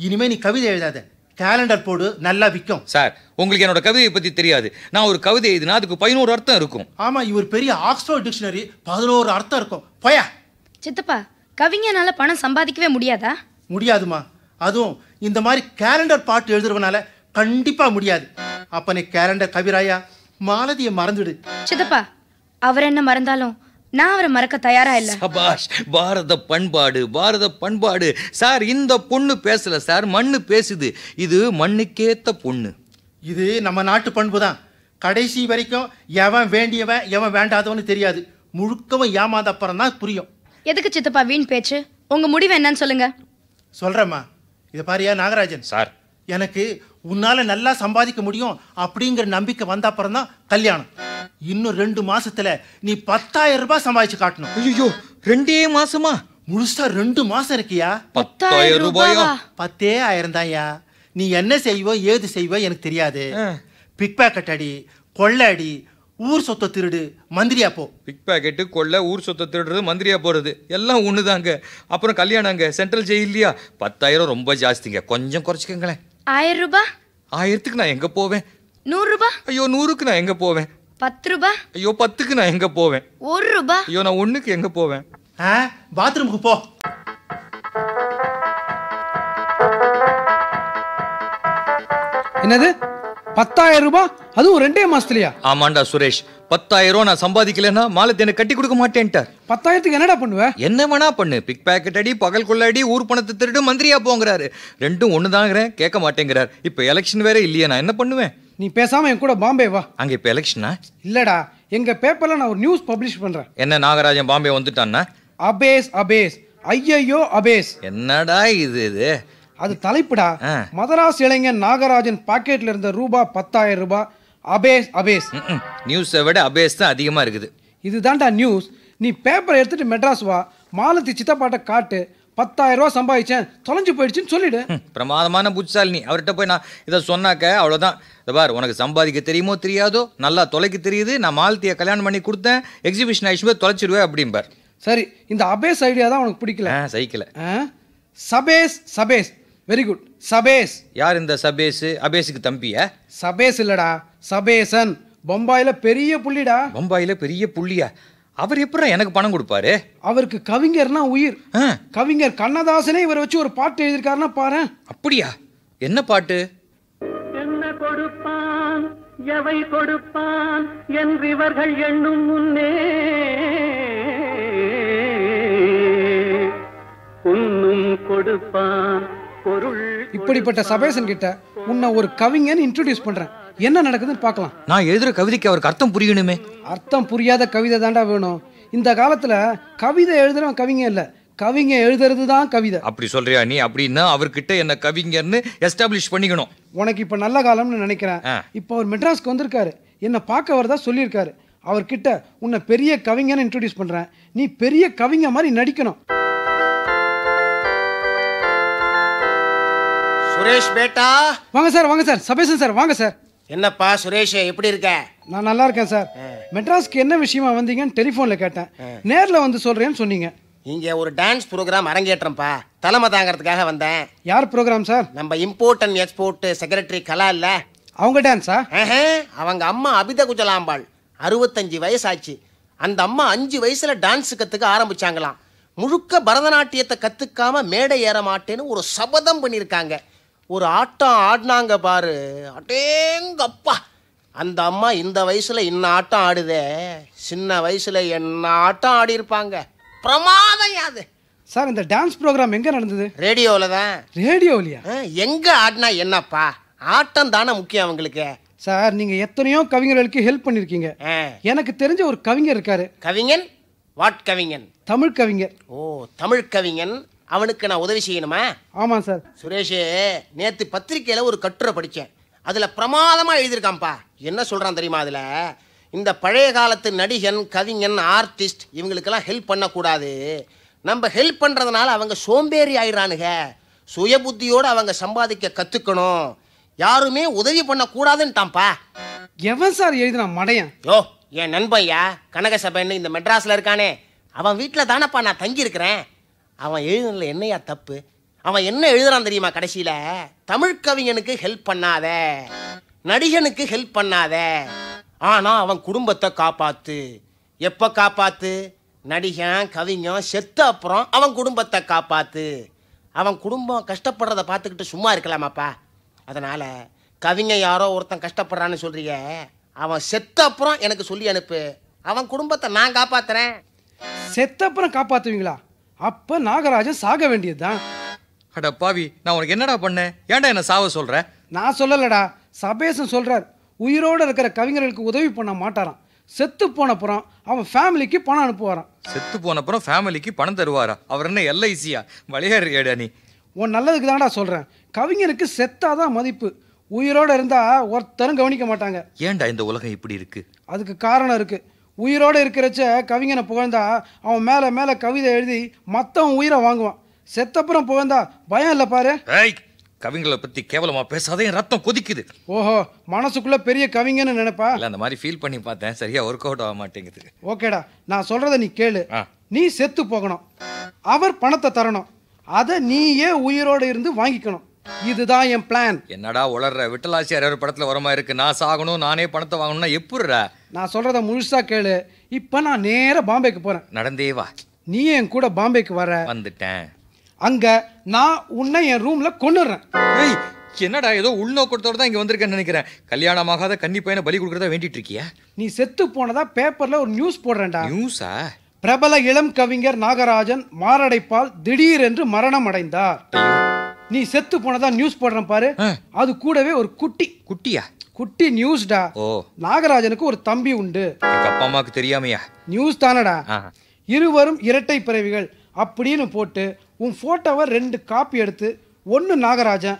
இனிமே நீ கவிதை எழுதாத கேலண்டர் போடு நல்லா விற்கும் சார் உங்களுக்கு என்னோட கவிதையை பத்தி தெரியாது நான் ஒரு கவிதை எழுதினா அதுக்கு பதினோரு அர்த்தம் இருக்கும் ஆமா இவர் பெரிய ஆக்ஸ்போர்ட் டிக்ஷனரி பதினோரு அர்த்தம் இருக்கும் போயா சித்தப்பா கவிஞனால பணம் சம்பாதிக்கவே முடியாதா முடியாதுமா அதுவும் இந்த மாதிரி கேலண்டர் பாட்டு எழுதுறவனால கண்டிப்பா முடியாது அப்ப நீ கேலண்டர் கவிராயா மாலதியை மறந்துடு சித்தப்பா அவர் என்ன மறந்தாலும் நான் அவரை மறக்க தயாரா இல்ல சபாஷ் பாரத பண்பாடு பாரத பண்பாடு சார் இந்த பொண்ணு பேசல சார் மண்ணு பேசுது இது மண்ணுக்கேத்த பொண்ணு இது நம்ம நாட்டு பண்பு தான் கடைசி வரைக்கும் எவன் வேண்டியவன் எவன் வேண்டாதவன்னு தெரியாது முழுக்கவும் ஏமாத அப்புறம் தான் புரியும் எதுக்கு சித்தப்பா வீண் பேச்சு உங்க முடிவு என்னன்னு சொல்லுங்க சொல்றேம்மா இதை பாரியா நாகராஜன் சார் எனக்கு உன்னால் நல்லா சம்பாதிக்க முடியும் அப்படிங்கிற நம்பிக்கை வந்த அப்புறம் தான் கல்யாணம் இன்னும் ரெண்டு மாசத்துல நீ பத்தாயிரம் ரூபாய் சம்பாதிச்சு காட்டணும் ஐயோ ரெண்டே மாசமா முழுசா ரெண்டு மாசம் இருக்கியா பத்தாயிரம் ரூபாயா பத்தே ஆயிரம் தான்யா நீ என்ன செய்வோ ஏது செய்வோ எனக்கு தெரியாது பிக் பேக்கெட் அடி கொள்ளை அடி ஊர் சொத்தை திருடு மந்திரியா போ பிக் பேக்கெட்டு கொள்ள ஊர் சொத்தை திருடுறது மந்திரியா போறது எல்லாம் ஒண்ணுதாங்க அப்புறம் கல்யாணங்க சென்ட்ரல் இல்லையா பத்தாயிரம் ரொம்ப ஜாஸ்திங்க கொஞ்சம் குறைச்சிக்கங்களேன் ஆயிரம் ரூபாய் ஆயிரத்துக்கு நான் எங்க போவேன் நூறு ரூபாய் ஐயோ நூறுக்கு நான் எங்க போவேன் பத்து ரூபாய் ஐயோ பத்துக்கு நான் எங்க போவேன் ஒரு ரூபாய் ஐயோ நான் ஒண்ணுக்கு எங்க போவேன் பாத்ரூமுக்கு போ என்னது பத்தாயிரம் ரூபாய் அதுவும் ரெண்டே மாசத்துலயா ஆமாண்டா சுரேஷ் பத்தாயிரம் நான் சம்பாதிக்கலன்னா மாலை எனக்கு கட்டி கொடுக்க மாட்டேன்ட்டார் பத்தாயிரத்துக்கு என்னடா பண்ணுவேன் என்ன வேணா பண்ணு பிக் பேக்கெட் அடி பகல் கொள்ளாடி ஊர் பணத்தை திருடு மந்திரியா போங்கிறாரு ரெண்டும் ஒன்று தாங்கிறேன் கேட்க மாட்டேங்கிறார் இப்போ எலெக்ஷன் வேற இல்லையே நான் என்ன பண்ணுவேன் நீ பேசாம என் கூட பாம்பே வா அங்க இப்போ எலெக்ஷனா இல்லடா எங்க பேப்பர்ல நான் ஒரு நியூஸ் பப்ளிஷ் பண்றேன் என்ன நாகராஜன் பாம்பே வந்துட்டான்னா அபேஸ் அபேஸ் ஐயையோ அபேஸ் என்னடா இது இது அது தலைப்புடா மதராஸ் இளைஞன் நாகராஜன் பாக்கெட்ல இருந்த ரூபா பத்தாயிரம் ரூபாய் அபேஸ் அபேஸ் நியூஸை விட அபேஸ் தான் அதிகமாக இருக்குது இதுதான்டா நியூஸ் நீ பேப்பரை எடுத்துட்டு மெட்ராஸ் வா மாலத்தி சித்தப்பாட்டை காட்டு பத்தாயிரம் ரூபா சம்பாதிச்சேன் தொலைஞ்சு போயிடுச்சுன்னு சொல்லிடு பிரமாதமான நீ அவர்கிட்ட போய் நான் இதை சொன்னாக்க அவ்வளோதான் இந்த பார் உனக்கு சம்பாதிக்க தெரியுமோ தெரியாதோ நல்லா தொலைக்கு தெரியுது நான் மாலத்தியை கல்யாணம் பண்ணி கொடுத்தேன் எக்ஸிபிஷன் ஆயிடுச்சு போய் தொலைச்சிடுவேன் அப்படிம்பார் சரி இந்த அபேஸ் ஐடியா தான் உனக்கு பிடிக்கல cycle Sabesh Sabesh very good Sabesh யார் இந்த சபேஸ் அபேஸுக்கு தம்பியா சபேஸ் இல்லடா சபேசன் பம்பாயில பெரிய புள்ளிடா பம்பாயில பெரிய புள்ளியா அவர் எப்படி எனக்கு பணம் கொடுப்பாரு அவருக்கு கவிஞர்னா உயிர் கவிஞர் கண்ணதாசனே இவரை வச்சு ஒரு பாட்டு எழுதியிருக்காருன்னா பாரு அப்படியா என்ன பாட்டு என்ன கொடுப்பான் எவை கொடுப்பான் என்று இவர்கள் எண்ணும் முன்னே உண்ணும் கொடுப்பான் பொருள் இப்படிப்பட்ட சபேசன் கிட்ட உன்னை ஒரு கவிஞன் இன்ட்ரோடியூஸ் பண்றேன் என்ன நடக்குதுன்னு பார்க்கலாம் நான் எழுதுற கவிதைக்கு அவருக்கு அர்த்தம் புரியணுமே அர்த்தம் புரியாத கவிதை தாண்டா வேணும் இந்த காலத்துல கவிதை எழுதுற கவிங்க இல்ல கவிங்க எழுதுறது தான் கவிதை அப்படி சொல்றியா நீ அப்படின்னா அவர்கிட்ட என்ன கவிஞர்னு எஸ்டாப்ளிஷ் பண்ணிக்கணும் உனக்கு இப்ப நல்ல காலம்னு நினைக்கிறேன் இப்போ அவர் மெட்ராஸ்க்கு வந்திருக்காரு என்ன பார்க்க வரதா சொல்லியிருக்காரு அவர்கிட்ட உன்னை பெரிய கவிஞன்னு இன்ட்ரோடியூஸ் பண்றேன் நீ பெரிய கவிங்க மாதிரி நடிக்கணும் சுரேஷ் பேட்டா வாங்க சார் வாங்க சார் சபேசன் சார் வாங்க சார் என்னப்பா சுரேஷ் எப்படி இருக்க நான் நல்லா இருக்கேன் சார் மெட்ராஸ்க்கு என்ன விஷயமா வந்தீங்கன்னு டெலிஃபோனில் கேட்டேன் நேரில் வந்து சொல்கிறேன்னு சொன்னீங்க இங்கே ஒரு டான்ஸ் ப்ரோக்ராம் அரங்கேற்றம்ப்பா தலைமை தாங்கிறதுக்காக வந்தேன் யார் ப்ரோக்ராம் சார் நம்ம import and export secretary Kala இல்லை அவங்க டான்ஸா அவங்க அம்மா அபித குஜலாம்பாள் அறுபத்தஞ்சு வயசாச்சு அந்த அம்மா அஞ்சு வயசில் டான்ஸ் கற்றுக்க ஆரம்பிச்சாங்களாம் முழுக்க பரதநாட்டியத்தை கற்றுக்காம மேடை ஏற மாட்டேன்னு ஒரு சபதம் பண்ணியிருக்காங்க ஒரு ஆட்டம் ஆடினாங்க பாரு அடேங்கப்பா அந்த அம்மா இந்த வயசில் இன்ன ஆட்டம் ஆடுதே சின்ன வயசில் என்ன ஆட்டம் ஆடியிருப்பாங்க பிரமாதம் அது சார் இந்த டான்ஸ் ப்ரோக்ராம் எங்கே நடந்தது ரேடியோவில் தான் ரேடியோவிலையா எங்கே ஆடினா என்னப்பா ஆட்டம் தானே முக்கியம் அவங்களுக்கு சார் நீங்கள் எத்தனையோ கவிஞர்களுக்கு ஹெல்ப் பண்ணியிருக்கீங்க எனக்கு தெரிஞ்ச ஒரு கவிஞர் இருக்காரு கவிஞன் வாட் கவிஞன் தமிழ் கவிஞர் ஓ தமிழ் கவிஞன் அவனுக்கு நான் உதவி செய்யணுமா ஆமாம் சார் சுரேஷ் நேற்று பத்திரிக்கையில் ஒரு கட்டுரை படித்தேன் அதில் பிரமாதமாக எழுதியிருக்கான்ப்பா என்ன சொல்கிறான் தெரியுமா அதில் இந்த பழைய காலத்து நடிகன் கவிஞன் ஆர்டிஸ்ட் இவங்களுக்கெல்லாம் ஹெல்ப் பண்ணக்கூடாது நம்ம ஹெல்ப் பண்ணுறதுனால அவங்க சோம்பேறி ஆயிடுறானுங்க சுய புத்தியோடு அவங்க சம்பாதிக்க கற்றுக்கணும் யாருமே உதவி பண்ணக்கூடாதுன்ட்டான்ப்பா எவன் சார் எழுதினா மடையன் யோ என் நண்பையா கனகசபைன்னு இந்த மெட்ராஸில் இருக்கானே அவன் வீட்டில் தானப்பா நான் தங்கியிருக்கிறேன் அவன் எழுதுனதில் என்னையா தப்பு அவன் என்ன எழுதுறான் தெரியுமா கடைசியில் தமிழ் கவிஞனுக்கு ஹெல்ப் பண்ணாத நடிகனுக்கு ஹெல்ப் பண்ணாத ஆனால் அவன் குடும்பத்தை காப்பாற்று எப்போ காப்பாற்று நடிகன் கவிஞன் செத்த அப்புறம் அவன் குடும்பத்தை காப்பாற்று அவன் குடும்பம் கஷ்டப்படுறத பார்த்துக்கிட்டு சும்மா இருக்கலாமாப்பா அதனால் கவிஞன் யாரோ ஒருத்தன் கஷ்டப்படுறான்னு சொல்றிய அவன் செத்த அப்புறம் எனக்கு சொல்லி அனுப்பு அவன் குடும்பத்தை நான் காப்பாற்றுறேன் செத்த அப்புறம் காப்பாற்றுவீங்களா அப்ப நாகராஜன் சாக வேண்டியதுதான் அட பாவி நான் உனக்கு என்னடா பண்ணேன் ஏன்டா என்ன சாவ சொல்ற நான் சொல்லலடா சபேசன் சொல்றார் உயிரோட இருக்கிற கவிஞர்களுக்கு உதவி பண்ண மாட்டாராம் செத்து போனப்புறம் அவன் ஃபேமிலிக்கு பணம் அனுப்புவாராம் செத்து போனப்புறம் ஃபேமிலிக்கு பணம் தருவாரா அவர் என்ன எல்ஐசியா வழியாடுறியாடா நீ உன் நல்லதுக்கு தான்டா சொல்கிறேன் கவிஞனுக்கு செத்தாதான் மதிப்பு உயிரோடு இருந்தால் ஒருத்தரும் கவனிக்க மாட்டாங்க ஏன்டா இந்த உலகம் இப்படி இருக்குது அதுக்கு காரணம் இருக்குது உயிரோடு இருக்கிறச்ச கவிஞனை புகழ்ந்தா அவன் மேலே மேலே கவிதை எழுதி மற்றவன் உயிரை வாங்குவான் செத்தப்புறம் புகழ்ந்தா பயம் இல்லை பாரு கவிங்களை பத்தி கேவலமா பேசாதே ரத்தம் கொதிக்குது ஓஹோ மனசுக்குள்ள பெரிய கவிஞன்னு நினைப்பா இல்ல அந்த மாதிரி ஃபீல் பண்ணி பார்த்தேன் சரியா ஒர்க் அவுட் ஆக மாட்டேங்குது ஓகேடா நான் சொல்றத நீ கேளு நீ செத்து போகணும் அவர் பணத்தை தரணும் அதை நீயே உயிரோடு இருந்து வாங்கிக்கணும் இதுதான் என் பிளான் என்னடா உளர்ற விட்டலாசியார் படத்துல வரமா இருக்கு நான் சாகணும் நானே பணத்தை வாங்கணும்னா எப்படிடா நான் சொல்கிறத முழுசாக கேளு இப்போ நான் நேராக பாம்பேக்கு போகிறேன் நடந்தே வா நீ என் கூட பாம்பேக்கு வர வந்துட்டேன் அங்கே நான் உன்னை என் ரூமில் கொண்டுடுறேன் ஏய் என்னடா ஏதோ உள்நோக்கத்தோடு தான் இங்கே வந்திருக்கேன்னு நினைக்கிறேன் கல்யாணமாகாத கன்னி பையனை பலி கொடுக்குறதா வேண்டிட்டு இருக்கியா நீ செத்து போனதா பேப்பரில் ஒரு நியூஸ் போடுறேன்டா நியூஸா பிரபல இளம் கவிஞர் நாகராஜன் மாரடைப்பால் திடீரென்று மரணம் அடைந்தார் நீ செத்து போனதா நியூஸ் போடுறேன் பாரு அது கூடவே ஒரு குட்டி குட்டியா குட்டி நியூஸ்டா ஓ நாகராஜனுக்கு ஒரு தம்பி உண்டு எங்க அப்பா அம்மாக்கு தெரியாமையா நியூஸ் தானடா இருவரும் இரட்டை பிறவிகள் அப்படின்னு போட்டு உன் போட்டோவை ரெண்டு காப்பி எடுத்து ஒன்னு நாகராஜன்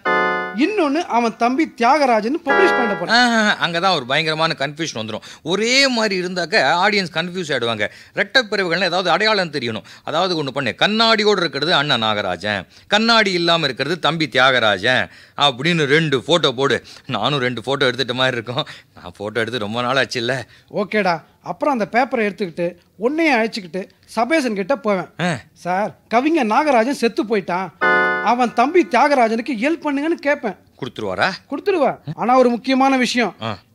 இன்னொன்னு அவன் தம்பி தியாகராஜன் பப்ளிஷ் பண்ண போறான் அங்கதான் ஒரு பயங்கரமான கன்ஃபியூஷன் வந்துடும் ஒரே மாதிரி இருந்தாக்க ஆடியன்ஸ் கன்ஃபியூஸ் ஆயிடுவாங்க ரெட்ட பிறவுகள்னு ஏதாவது அடையாளம் தெரியணும் அதாவது ஒன்று பண்ணு கண்ணாடியோடு இருக்கிறது அண்ணன் நாகராஜன் கண்ணாடி இல்லாமல் இருக்கிறது தம்பி தியாகராஜன் அப்படின்னு ரெண்டு ஃபோட்டோ போடு நானும் ரெண்டு ஃபோட்டோ எடுத்துட்ட மாதிரி இருக்கும் நான் ஃபோட்டோ எடுத்து ரொம்ப நாள் ஆச்சு இல்லை ஓகேடா அப்புறம் அந்த பேப்பரை எடுத்துக்கிட்டு உன்னையே அழைச்சிக்கிட்டு சபேசன் கிட்ட போவேன் சார் கவிஞர் நாகராஜன் செத்து போயிட்டான் அவன் தம்பி தியாகராஜனுக்கு ஹெல்ப் பண்ணுங்கன்னு கேட்பேன் கொடுத்துருவாரா கொடுத்துருவா ஆனா ஒரு முக்கியமான விஷயம்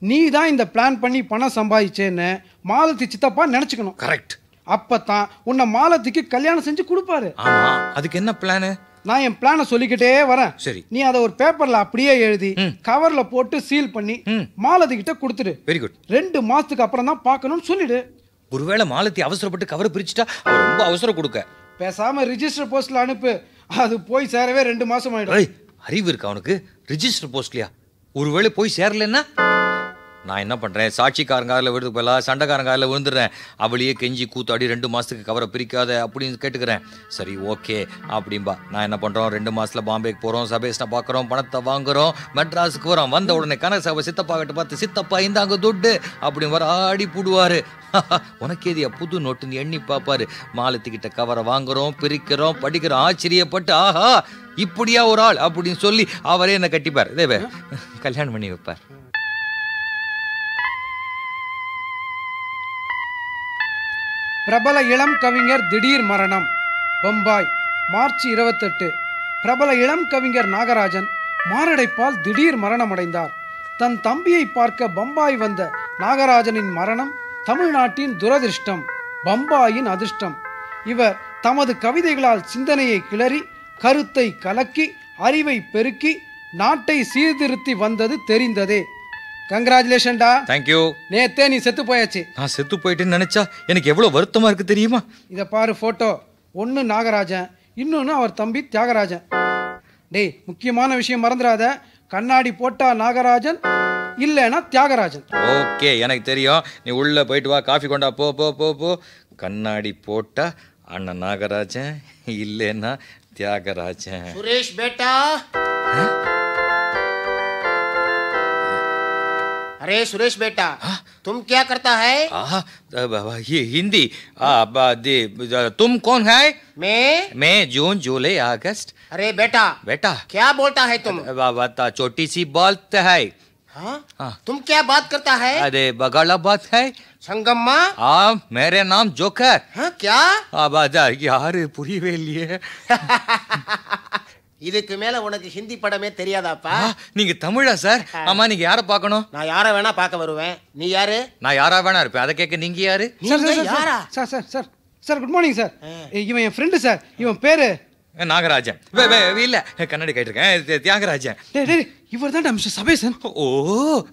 நீ தான் இந்த பிளான் பண்ணி பணம் சம்பாதிச்சேன்னு மாலத்தி சித்தப்பா நினைச்சுக்கணும் கரெக்ட் அப்பதான் உன்னை மாலத்திக்கு கல்யாணம் செஞ்சு கொடுப்பாரு அதுக்கு என்ன பிளானு நான் என் பிளான சொல்லிக்கிட்டே வரேன் சரி நீ அதை ஒரு பேப்பர்ல அப்படியே எழுதி கவர்ல போட்டு சீல் பண்ணி மாலதி கிட்ட கொடுத்துடு வெரி குட் ரெண்டு மாசத்துக்கு அப்புறம் தான் பார்க்கணும்னு சொல்லிடு ஒருவேளை மாலத்தி அவசரப்பட்டு கவர் பிரிச்சுட்டா ரொம்ப அவசரம் கொடுக்க பேசாம ரிஜிஸ்டர் போஸ்ட்ல அனுப்பு அது போய் சேரவே ரெண்டு மாசம் ஆயிடும் அறிவு இருக்கா அவனுக்கு ரிஜிஸ்டர் போஸ்ட்லையா ஒருவேளை போய் சேரலன்னா நான் என்ன பண்ணுறேன் சாட்சிக்காரங்க அதில் விழுந்து போயிடலாம் சண்டைக்காரங்க அதில் விழுந்துடுறேன் அவளையே கெஞ்சி கூத்தாடி ரெண்டு மாதத்துக்கு கவரை பிரிக்காத அப்படின்னு கேட்டுக்கிறேன் சரி ஓகே அப்படின்பா நான் என்ன பண்ணுறோம் ரெண்டு மாதத்தில் பாம்பேக்கு போகிறோம் சபேஷனை பார்க்குறோம் பணத்தை வாங்குகிறோம் மெட்ராஸுக்கு வரோம் வந்த உடனே கனக சபை சித்தப்பா கிட்ட பார்த்து சித்தப்பா இந்தாங்க துட்டு அப்படின்னு வர ஆடி போடுவார் <laughs> உனக்கேதியா புது நோட்டுன்னு எண்ணி பார்ப்பாரு மாலத்துக்கிட்ட கவரை வாங்குறோம் பிரிக்கிறோம் படிக்கிறோம் ஆச்சரியப்பட்டு ஆஹா இப்படியா ஒரு ஆள் அப்படின்னு சொல்லி அவரே என்னை கட்டிப்பார் இதே கல்யாணம் பண்ணி வைப்பார் பிரபல இளம் கவிஞர் திடீர் மரணம் பம்பாய் மார்ச் இருபத்தெட்டு பிரபல இளம் கவிஞர் நாகராஜன் மாரடைப்பால் திடீர் மரணமடைந்தார் தன் தம்பியை பார்க்க பம்பாய் வந்த நாகராஜனின் மரணம் தமிழ்நாட்டின் துரதிர்ஷ்டம் பம்பாயின் அதிர்ஷ்டம் இவர் தமது கவிதைகளால் சிந்தனையை கிளறி கருத்தை கலக்கி அறிவை பெருக்கி நாட்டை சீர்திருத்தி வந்தது தெரிந்ததே தேங்க் யூ நேத்தே நீ செத்து போயாச்சு நான் செத்து போயிட்டேன்னு நினைச்சா எனக்கு எவ்வளோ வருத்தமா இருக்கு தெரியுமா இதை பாரு போட்டோ ஒன்று நாகராஜன் இன்னொன்று அவர் தம்பி தியாகராஜன் டேய் முக்கியமான விஷயம் மறந்துடாத கண்ணாடி போட்டா நாகராஜன் இல்லைன்னா தியாகராஜன் ஓகே எனக்கு தெரியும் நீ உள்ளே போயிட்டு வா காஃபி கொண்டா போ போ போ போ கண்ணாடி போட்டா அண்ணன் நாகராஜன் இல்லைன்னா தியாகராஜன் சுரேஷ் பேட்டா अरे सुरेश बेटा हा? तुम क्या करता है आ, ये हिंदी आ, दे, तुम कौन है मैं मैं जून जुलाई अगस्त अरे बेटा बेटा क्या बोलता है तुम बाबा छोटी सी बात है हाँ? हाँ? तुम क्या बात करता है अरे बगाड़ा बात है संगम्मा हाँ मेरे नाम जोकर हा? क्या अब यार पूरी वेली है <laughs> இதுக்கு மேல உனக்கு ஹிந்தி படமே தெரியாதாப்பா நீங்க தமிழா சார் ஆமா நீங்க யார பார்க்கணும் நான் யார வேணா பார்க்க வருவேன் நீ யாரு நான் யாரா வேணா இருப்பேன் அதை கேட்க நீங்க யாரு sir sir sir sir good morning sir இவன் என் ஃப்ரெண்டு சார் இவன் பேரு நாகராஜன் இல்ல கண்ணாடி கேட்டிருக்கேன் தியாகராஜன் இவர் தான் மிஸ்டர் சபேசன் ஓ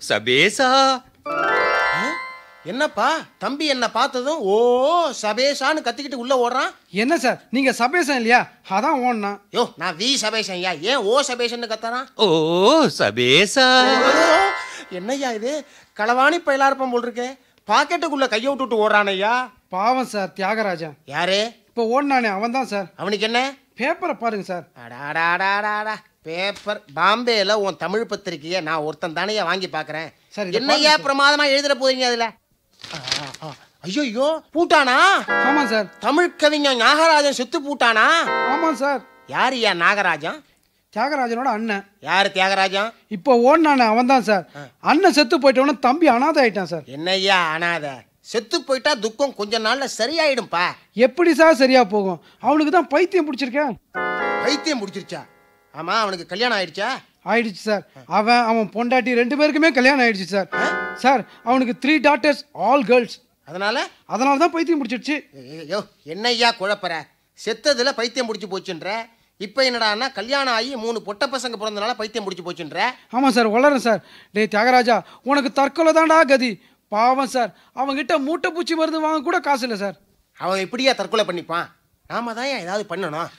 சபேசா என்னப்பா தம்பி என்ன பார்த்ததும் ஓ சபேஷான்னு கத்திக்கிட்டு உள்ள ஓடுறான் என்ன சார் நீங்க சபேஷன் இல்லையா அதான் ஓடனா யோ நான் வி சபேஷன் ஐயா ஏன் ஓ சபேஷன் கத்தறான் ஓ சபேஷா என்னய்யா இது களவாணி பயிலாரப்பம் போல் இருக்கே பாக்கெட்டுக்குள்ள கையை விட்டுட்டு ஓடுறான் ஐயா பாவம் சார் தியாகராஜன் யாரு இப்போ ஓடனானே அவன் தான் சார் அவனுக்கு என்ன பேப்பரை பாருங்க சார் பேப்பர் பாம்பேல உன் தமிழ் பத்திரிகையை நான் ஒருத்தன் தானே வாங்கி பாக்குறேன் என்னையா பிரமாதமா எழுதுற போறீங்க அதுல ஐயோ பூட்டானா ஆமா சார் தமிழ் கவிஞர் நாகராஜன் செத்து பூட்டானா ஆமா சார் யார் யா நாகராஜன் தியாகராஜனோட அண்ணன் யார் தியாகராஜன் இப்போ ஓடினானே அவன் தான் சார் அண்ணன் செத்து போயிட்டவன தம்பி அனாதை ஆயிட்டான் சார் என்னய்யா அனாதை செத்து போயிட்டா துக்கம் கொஞ்ச நாள்ல சரியாயிடும்பா எப்படி சார் சரியா போகும் அவனுக்கு தான் பைத்தியம் பிடிச்சிருக்கேன் பைத்தியம் பிடிச்சிருச்சா ஆமா அவனுக்கு கல்யாணம் ஆயிடுச்சா ஆயிடுச்சு சார் அவன் அவன் பொண்டாட்டி ரெண்டு பேருக்குமே கல்யாணம் ஆயிடுச்சு சார் சார் அவனுக்கு த்ரீ டாட்டர்ஸ் ஆல் கேர்ள்ஸ் அதனால அதனால தான் பைத்தியம் முடிச்சிடுச்சு ஐயோ என்னையா குழப்பற செத்ததுல பைத்தியம் முடிச்சு போச்சுன்ற இப்போ என்னடா கல்யாணம் ஆகி மூணு பொட்ட பசங்க பிறந்தனால பைத்தியம் முடிச்சு போச்சுன்ற ஆமாம் சார் வளரும் சார் டே தியாகராஜா உனக்கு தற்கொலை தான்டா கதி பாவம் சார் அவங்ககிட்ட மூட்டை பூச்சி மருந்து வாங்க கூட காசு இல்லை சார் அவன் இப்படியா தற்கொலை பண்ணிப்பான் நாம தான் ஏதாவது பண்ணணும்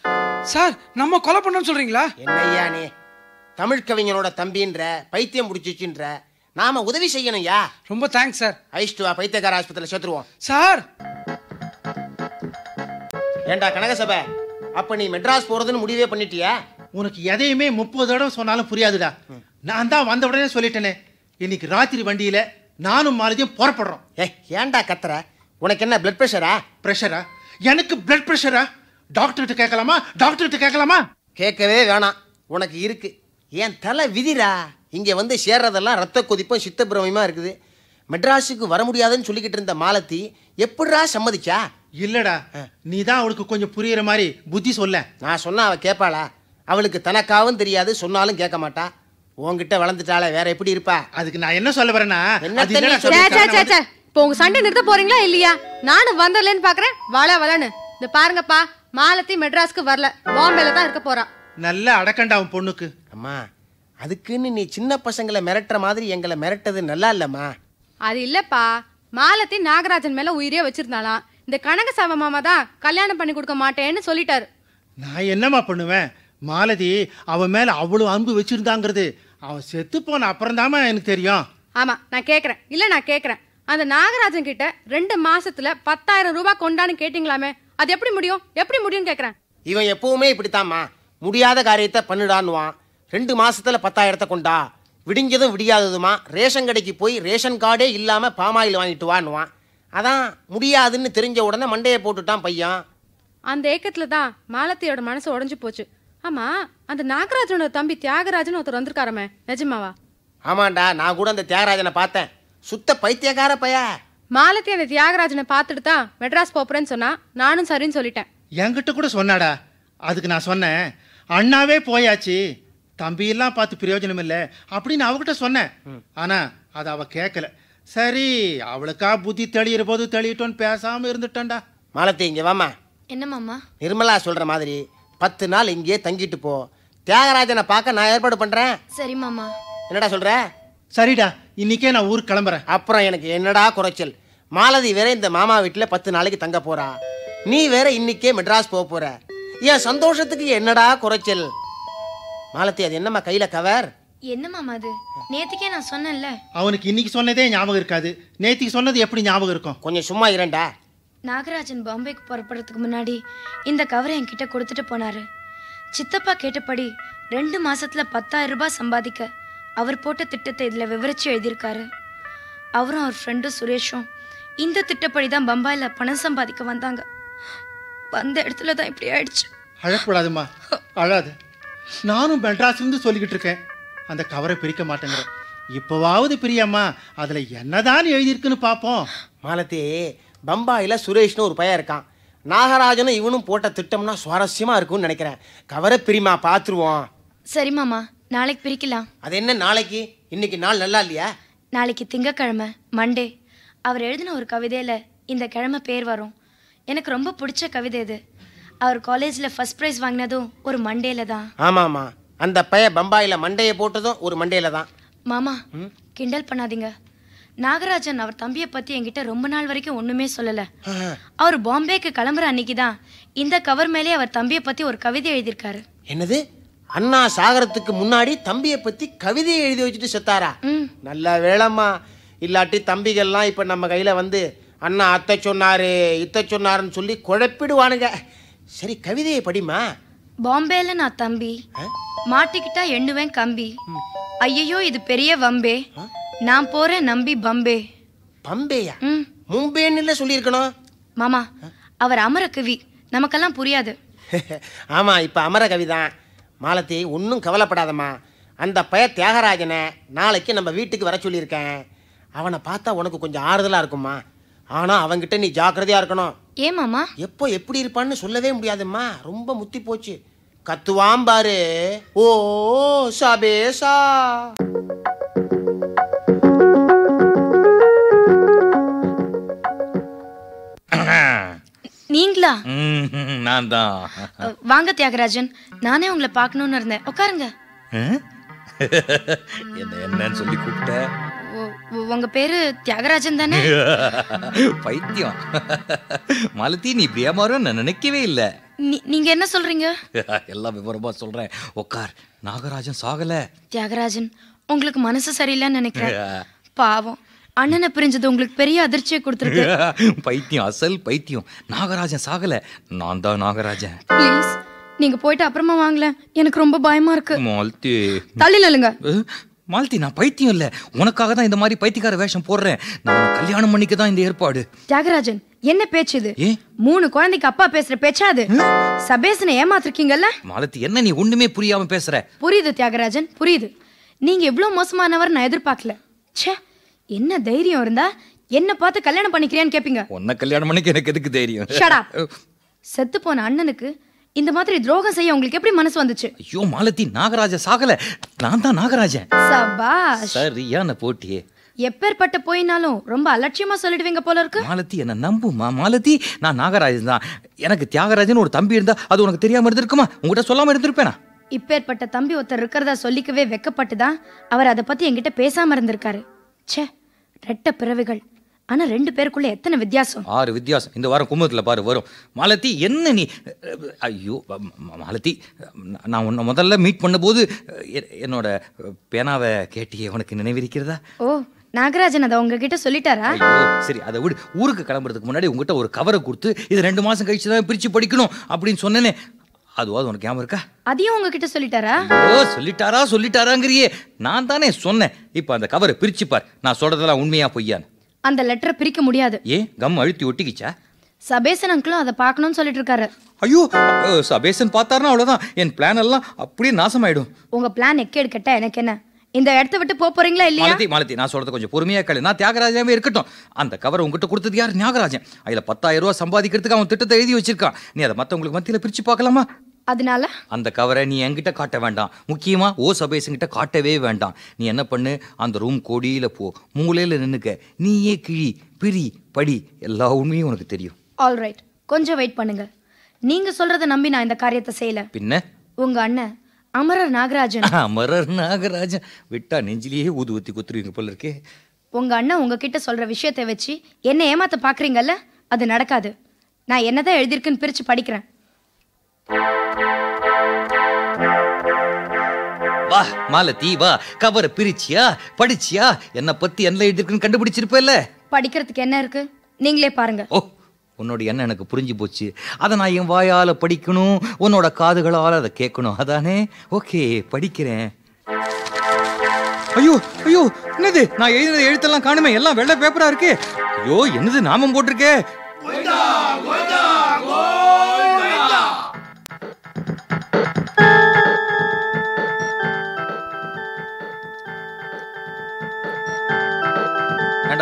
சார் நம்ம கொலை பண்ணோம்னு சொல்றீங்களா என்னையா நீ தமிழ் கவிஞனோட தம்பின்ற பைத்தியம் முடிச்சிச்சுன்ற நாம உதவி செய்யணும்யா ரொம்ப தேங்க்ஸ் சார் ஐஷ்டுவா பைத்தியகார பைத்தியக்கார ஆஸ்பத்திரியில் சேர்த்துருவோம் சார் ஏண்டா கனகசபை அப்ப நீ மெட்ராஸ் போறதுன்னு முடிவே பண்ணிட்டியா உனக்கு எதையுமே முப்பது தடவை சொன்னாலும் புரியாதுடா நான் தான் வந்த உடனே சொல்லிட்டேனே இன்னைக்கு ராத்திரி வண்டியில நானும் மாலதியும் புறப்படுறோம் ஏ ஏண்டா கத்துற உனக்கு என்ன பிளட் ப்ரெஷரா ப்ரெஷரா எனக்கு பிளட் ப்ரெஷரா டாக்டர்கிட்ட கேட்கலாமா டாக்டர்கிட்ட கேட்கலாமா கேட்கவே வேணாம் உனக்கு இருக்குது என் தலை விதிரா இங்கே வந்து சேர்றதெல்லாம் ரத்த கொதிப்பும் சித்தப்பிரமயமாக இருக்குது மெட்ராஸுக்கு வர முடியாதுன்னு சொல்லிக்கிட்டு இருந்த மாலத்தி எப்படிரா சம்மதிச்சா இல்லடா நீ தான் அவளுக்கு கொஞ்சம் புரியுற மாதிரி புத்தி சொல்ல நான் சொன்னா அவள் கேட்பாளா அவளுக்கு தனக்காவும் தெரியாது சொன்னாலும் கேட்க மாட்டா உங்ககிட்ட வளர்ந்துட்டாளே வேற எப்படி இருப்பா அதுக்கு நான் என்ன சொல்ல வரேன்னா இப்போ உங்க சண்டை நிறுத்த போறீங்களா இல்லையா நானும் வந்தர்லன்னு பாக்குறேன் வள வளன்னு இந்த பாருங்கப்பா மாலத்தி மெட்ராஸ்க்கு வரல பாம்பேல தான் இருக்க போறான் நல்ல அடக்கண்டா அவன் பொண்ணுக்கு அம்மா அதுக்குன்னு நீ சின்ன பசங்களை மிரட்டுற மாதிரி எங்களை மிரட்டது நல்லா இல்லம்மா அது இல்லப்பா மாலத்தி நாகராஜன் மேல உயிரே வச்சிருந்தாலாம் இந்த கனக சாவ மாமா தான் கல்யாணம் பண்ணி கொடுக்க மாட்டேன்னு சொல்லிட்டாரு நான் என்னம்மா பண்ணுவேன் மாலதி அவன் மேல அவ்வளவு அன்பு வச்சிருந்தாங்கிறது அவன் செத்து போன அப்புறம் தாமா எனக்கு தெரியும் ஆமா நான் கேக்குறேன் இல்ல நான் கேக்குறேன் அந்த நாகராஜன் கிட்ட ரெண்டு மாசத்துல பத்தாயிரம் ரூபாய் கொண்டான்னு கேட்டீங்களாமே அது எப்படி முடியும் எப்படி முடியும் கேக்குறேன் இவன் எப்பவுமே இப்படித்தாம்மா முடியாத காரியத்தை பண்ணிடான்னுவான் ரெண்டு மாதத்தில் பத்தாயிரத்தை கொண்டா விடிஞ்சதும் விடியாததுமா ரேஷன் கடைக்கு போய் ரேஷன் கார்டே இல்லாமல் பாமாயில் வாங்கிட்டு வான்னுவான் அதான் முடியாதுன்னு தெரிஞ்ச உடனே மண்டையை போட்டுட்டான் பையன் அந்த ஏக்கத்தில் தான் மாலத்தியோட மனசு உடஞ்சி போச்சு ஆமாம் அந்த நாகராஜனோட தம்பி தியாகராஜன் ஒருத்தர் வந்திருக்காரமே நிஜமாவா ஆமாண்டா நான் கூட அந்த தியாகராஜனை பார்த்தேன் சுத்த பைத்தியக்கார பையா மாலத்தி அந்த தியாகராஜனை பார்த்துட்டு தான் மெட்ராஸ் போப்புறேன்னு சொன்னா நானும் சரின்னு சொல்லிட்டேன் என்கிட்ட கூட சொன்னாடா அதுக்கு நான் சொன்னேன் அண்ணாவே போயாச்சு தம்பியெல்லாம் பார்த்து பிரயோஜனம் இல்லை அப்படின்னு அவகிட்ட சொன்னேன் ஆனால் அது அவள் கேட்கல சரி அவளுக்கா புத்தி தெளியிற போது தெளியிட்டோன்னு பேசாமல் இருந்துட்டேன்டா மாலத்தி இங்கே வாமா என்னமாமா நிர்மலா சொல்கிற மாதிரி பத்து நாள் இங்கேயே தங்கிட்டு போ தியாகராஜனை பார்க்க நான் ஏற்பாடு பண்ணுறேன் சரி மாமா என்னடா சொல்கிற சரிடா இன்னைக்கே நான் ஊருக்கு கிளம்புறேன் அப்புறம் எனக்கு என்னடா குறைச்சல் மாலதி வேற இந்த மாமா வீட்டில் பத்து நாளைக்கு தங்க போறா நீ வேற இன்னைக்கே மெட்ராஸ் போக போற என் சந்தோஷத்துக்கு என்னடா குறைச்சல் மாலத்தி அது என்னம்மா கையில கவர் என்னம்மா அது நேத்திக்கே நான் சொன்னேன்ல அவனுக்கு இன்னைக்கு சொன்னதே ஞாபகம் இருக்காது நேத்திக்கு சொன்னது எப்படி ஞாபகம் இருக்கும் கொஞ்சம் சும்மா இரண்டா நாகராஜன் பாம்பேக்கு புறப்படுறதுக்கு முன்னாடி இந்த கவரை என்கிட்ட கொடுத்துட்டு போனாரு சித்தப்பா கேட்டபடி ரெண்டு மாசத்துல பத்தாயிரம் ரூபாய் சம்பாதிக்க அவர் போட்ட திட்டத்தை இதுல விவரிச்சு எழுதியிருக்காரு அவரும் அவர் ஃப்ரெண்டும் சுரேஷும் இந்த திட்டப்படி தான் பம்பாயில பணம் சம்பாதிக்க வந்தாங்க வந்த இடத்துல தான் இப்படி ஆயிடுச்சு அழக்கூடாதுமா அழாது நானும் மெட்ராஸ்லேருந்து சொல்லிக்கிட்டு இருக்கேன் அந்த கவரை பிரிக்க மாட்டேங்கிறேன் இப்போவாவது பிரியம்மா அதில் என்னதான் எழுதியிருக்குன்னு பார்ப்போம் மாலத்தி பம்பாயில் சுரேஷ்னு ஒரு பையன் இருக்கான் நாகராஜனும் இவனும் போட்ட திட்டம்னா சுவாரஸ்யமாக இருக்கும்னு நினைக்கிறேன் கவரை பிரிமா பார்த்துருவோம் சரி மாமா நாளைக்கு பிரிக்கலாம் அது என்ன நாளைக்கு இன்னைக்கு நாள் நல்லா இல்லையா நாளைக்கு திங்கக்கிழமை மண்டே அவர் எழுதின ஒரு கவிதையில் இந்த கிழமை பேர் வரும் எனக்கு ரொம்ப பிடிச்ச கவிதை இது அவர் காலேஜில் ஃபர்ஸ்ட் ப்ரைஸ் வாங்கினதும் ஒரு மண்டேல தான் ஆமாம்மா அந்த பைய பம்பாயில் மண்டையை போட்டதும் ஒரு மண்டேல தான் மாமா கிண்டல் பண்ணாதீங்க நாகராஜன் அவர் தம்பியை பற்றி என்கிட்ட ரொம்ப நாள் வரைக்கும் ஒன்றுமே சொல்லலை அவர் பாம்பேக்கு கிளம்புற அன்னைக்கு தான் இந்த கவர் மேலே அவர் தம்பியை பற்றி ஒரு கவிதை எழுதியிருக்காரு என்னது அண்ணா சாகரத்துக்கு முன்னாடி தம்பியை பற்றி கவிதையை எழுதி வச்சுட்டு செத்தாரா நல்ல வேளம்மா இல்லாட்டி தம்பிகள்லாம் இப்போ நம்ம கையில் வந்து அண்ணா அத்தை சொன்னார் இத்தை சொன்னாருன்னு சொல்லி குழப்பிடுவானுங்க சரி கவிதையை படிமா பாம்பேல நான் தம்பி மாட்டிக்கிட்டா எண்ணுவேன் கம்பி ஐயையோ இது பெரிய வம்பே நான் போறேன் நம்பி பம்பே பம்பேயா மும்பேன்னு சொல்லியிருக்கணும் மாமா அவர் அமர கவி நமக்கெல்லாம் புரியாது <laughs> ஆமா இப்ப அமர கவிதான் மாலத்தி ஒன்றும் கவலைப்படாதம்மா அந்த பய தியாகராஜனை நாளைக்கு நம்ம வீட்டுக்கு வர சொல்லியிருக்கேன் அவனை பார்த்தா உனக்கு கொஞ்சம் ஆறுதலாக இருக்குமா ஆனா அவன்கிட்ட நீ ஜாக்கிரதையா இருக்கணும் ஏமாமா எப்போ எப்படி இருப்பான்னு சொல்லவே முடியாதும்மா ரொம்ப முத்தி போச்சு கத்துவான் பாரு ஓ சபேசா நீங்களா நான் தான் வாங்க தியாகராஜன் நானே உங்களை பார்க்கணும்னு இருந்தேன் உட்காருங்க <laughs> என்ன என்னன்னு சொல்லி கூப்பிட்டேன் உங்க பேரு தியாகராஜன் தானே <laughs> பைத்தியம் மலத்தி நீ இப்படி ஏமாறும் நான் நினைக்கவே இல்ல நீங்க என்ன சொல்றீங்க <laughs> எல்லாம் விவரமா சொல்றேன் உக்கார் நாகராஜன் சாகல தியாகராஜன் உங்களுக்கு மனசு சரியில்லைன்னு நினைக்கிறேன் <laughs> பாவம் அண்ணனை பிரிஞ்சது உங்களுக்கு பெரிய அதிர்ச்சியை கொடுத்துருக்கு பைத்தியம் அசல் பைத்தியம் நாகராஜன் சாகல நான் தான் நாகராஜன் ப்ளீஸ் நீங்க போயிட்டு அப்புறமா வாங்கல எனக்கு ரொம்ப பயமா இருக்கு தள்ளி நல்லுங்க மாலதி நான் பைத்தியம் இல்ல உனக்காக தான் இந்த மாதிரி பைத்தியக்கார வேஷம் போடுறேன் நான் கல்யாணம் பண்ணிக்க தான் இந்த ஏற்பாடு தியாகராஜன் என்ன பேச்சு இது மூணு குழந்தைக்கு அப்பா பேசுற பேச்சா அது சபேசன ஏமாத்திருக்கீங்கல்ல மாலதி என்ன நீ ஒண்ணுமே புரியாம பேசுற புரியுது தியாகராஜன் புரியுது நீங்க எவ்வளவு மோசமானவர் நான் எதிர்பார்க்கல ச்சே என்ன தைரியம் இருந்தா என்ன பார்த்து கல்யாணம் பண்ணிக்கிறியான்னு கேப்பீங்க உன்ன கல்யாணம் பண்ணிக்க எனக்கு எதுக்கு தைரியம் <laughs> செத்து போன அண்ணனுக்கு இந்த மாதிரி துரோகம் செய்ய உங்களுக்கு எப்படி மனசு வந்துச்சு ஐயோ மாலதி நாகராஜ சாகல நான் தான் நாகராஜன் சபாஷ் சரியான போட்டியே எப்பேற்பட்ட போயினாலும் ரொம்ப அலட்சியமா சொல்லிடுவீங்க போல இருக்கு மாலதி என்ன நம்புமா மாலதி நான் நாகராஜன் தான் எனக்கு தியாகராஜன் ஒரு தம்பி இருந்தா அது உனக்கு தெரியாம இருந்திருக்குமா உங்ககிட்ட சொல்லாம இருந்திருப்பேனா இப்பேற்பட்ட தம்பி ஒருத்தர் இருக்கிறதா சொல்லிக்கவே வெக்கப்பட்டுதான் அவர் அதை பத்தி என்கிட்ட பேசாம இருந்திருக்காரு ச்சே ரெட்ட பிறவிகள் ஆனா ரெண்டு பேருக்குள்ள எத்தனை வித்தியாசம் ஆறு வித்தியாசம் இந்த வாரம் கும்பத்துல பாரு வரும் மாலதி என்ன நீ ஐயோ மாலதி நான் உன்னை முதல்ல மீட் பண்ணும்போது என்னோட பேனாவை கேட்டியே உனக்கு நினைவிருக்கிறதா ஓ நாகராஜன் அதை உங்ககிட்ட சொல்லிட்டாரா சரி அதை விடு ஊருக்கு கிளம்புறதுக்கு முன்னாடி உங்ககிட்ட ஒரு கவரை கொடுத்து இது ரெண்டு மாசம் கழிச்சு தான் பிரிச்சு படிக்கணும் அப்படின்னு சொன்னேனே அதுவாது உனக்கு ஞாபகம் இருக்கா அதையும் உங்ககிட்ட சொல்லிட்டாரா ஓ சொல்லிட்டாரா சொல்லிட்டாராங்கிறியே நான் தானே சொன்னேன் இப்போ அந்த கவரை பிரிச்சு பார் நான் சொல்றதெல்லாம் உண்மையா பொய்யான்னு அந்த லெட்டரை பிரிக்க முடியாது ஏ கம் அழுத்தி ஒட்டிக்கிச்சா சபேசன் அங்கிளும் அதை பார்க்கணும்னு சொல்லிட்டு இருக்காரு ஐயோ சபேசன் பார்த்தாருன்னா அவ்வளோதான் என் பிளான் எல்லாம் அப்படியே நாசமாயிடும் உங்க பிளான் எக்கேடு கேட்டா எனக்கு என்ன இந்த இடத்த விட்டு போக போறீங்களா இல்லையா மாலதி மாலதி நான் சொல்றது கொஞ்சம் பொறுமையா கேளு நான் தியாகராஜாவே இருக்கட்டும் அந்த கவர் உங்ககிட்ட கொடுத்தது யார் தியாகராஜன் அதுல பத்தாயிரம் ரூபாய் சம்பாதிக்கிறதுக்கு அவன் திட்டத்தை எழுதி வச்சிருக்கான் நீ அதை மத்தவங்களுக்கு மத்தியில பிரிச்சு பார்க்கலாமா அதனால அந்த கவரை நீ என்கிட்ட காட்ட வேண்டாம் முக்கியமா ஓ சபேசுங்கிட்ட காட்டவே வேண்டாம் நீ என்ன பண்ணு அந்த ரூம் கொடியில போ மூலையில நின்னுக்க நீயே கிழி பிரி படி எல்லா உண்மையும் உனக்கு தெரியும் ஆல் ரைட் கொஞ்சம் வெயிட் பண்ணுங்க நீங்க சொல்றத நம்பி நான் இந்த காரியத்தை செய்யல பின்ன உங்க அண்ணன் அமரர் நாகராஜன் <laughs> அமரர் நாகராஜன் விட்டா நெஞ்சிலேயே ஊது ஊத்தி குத்துருவீங்க போல இருக்கே உங்க அண்ணன் உங்ககிட்ட சொல்ற விஷயத்தை வச்சு என்ன ஏமாத்த பாக்குறீங்கல்ல அது நடக்காது நான் என்னதான் எழுதியிருக்குன்னு பிரிச்சு படிக்கிறேன் வா மாலதி வா கவரை பிரிச்சியா படிச்சியா என்ன பத்தி என்ன எழுதிருக்குன்னு கண்டுபிடிச்சிருப்பல படிக்கிறதுக்கு என்ன இருக்கு நீங்களே பாருங்க ஓ உன்னோட எண்ணம் எனக்கு புரிஞ்சு போச்சு அதை நான் என் வாயால் படிக்கணும் உன்னோட காதுகளால் அதை கேட்கணும் அதானே ஓகே படிக்கிறேன் ஐயோ ஐயோ என்னது நான் எழுதின எழுத்தெல்லாம் காணுமே எல்லாம் வெள்ளை பேப்பரா இருக்கு ஐயோ என்னது நாமம் போட்டிருக்கே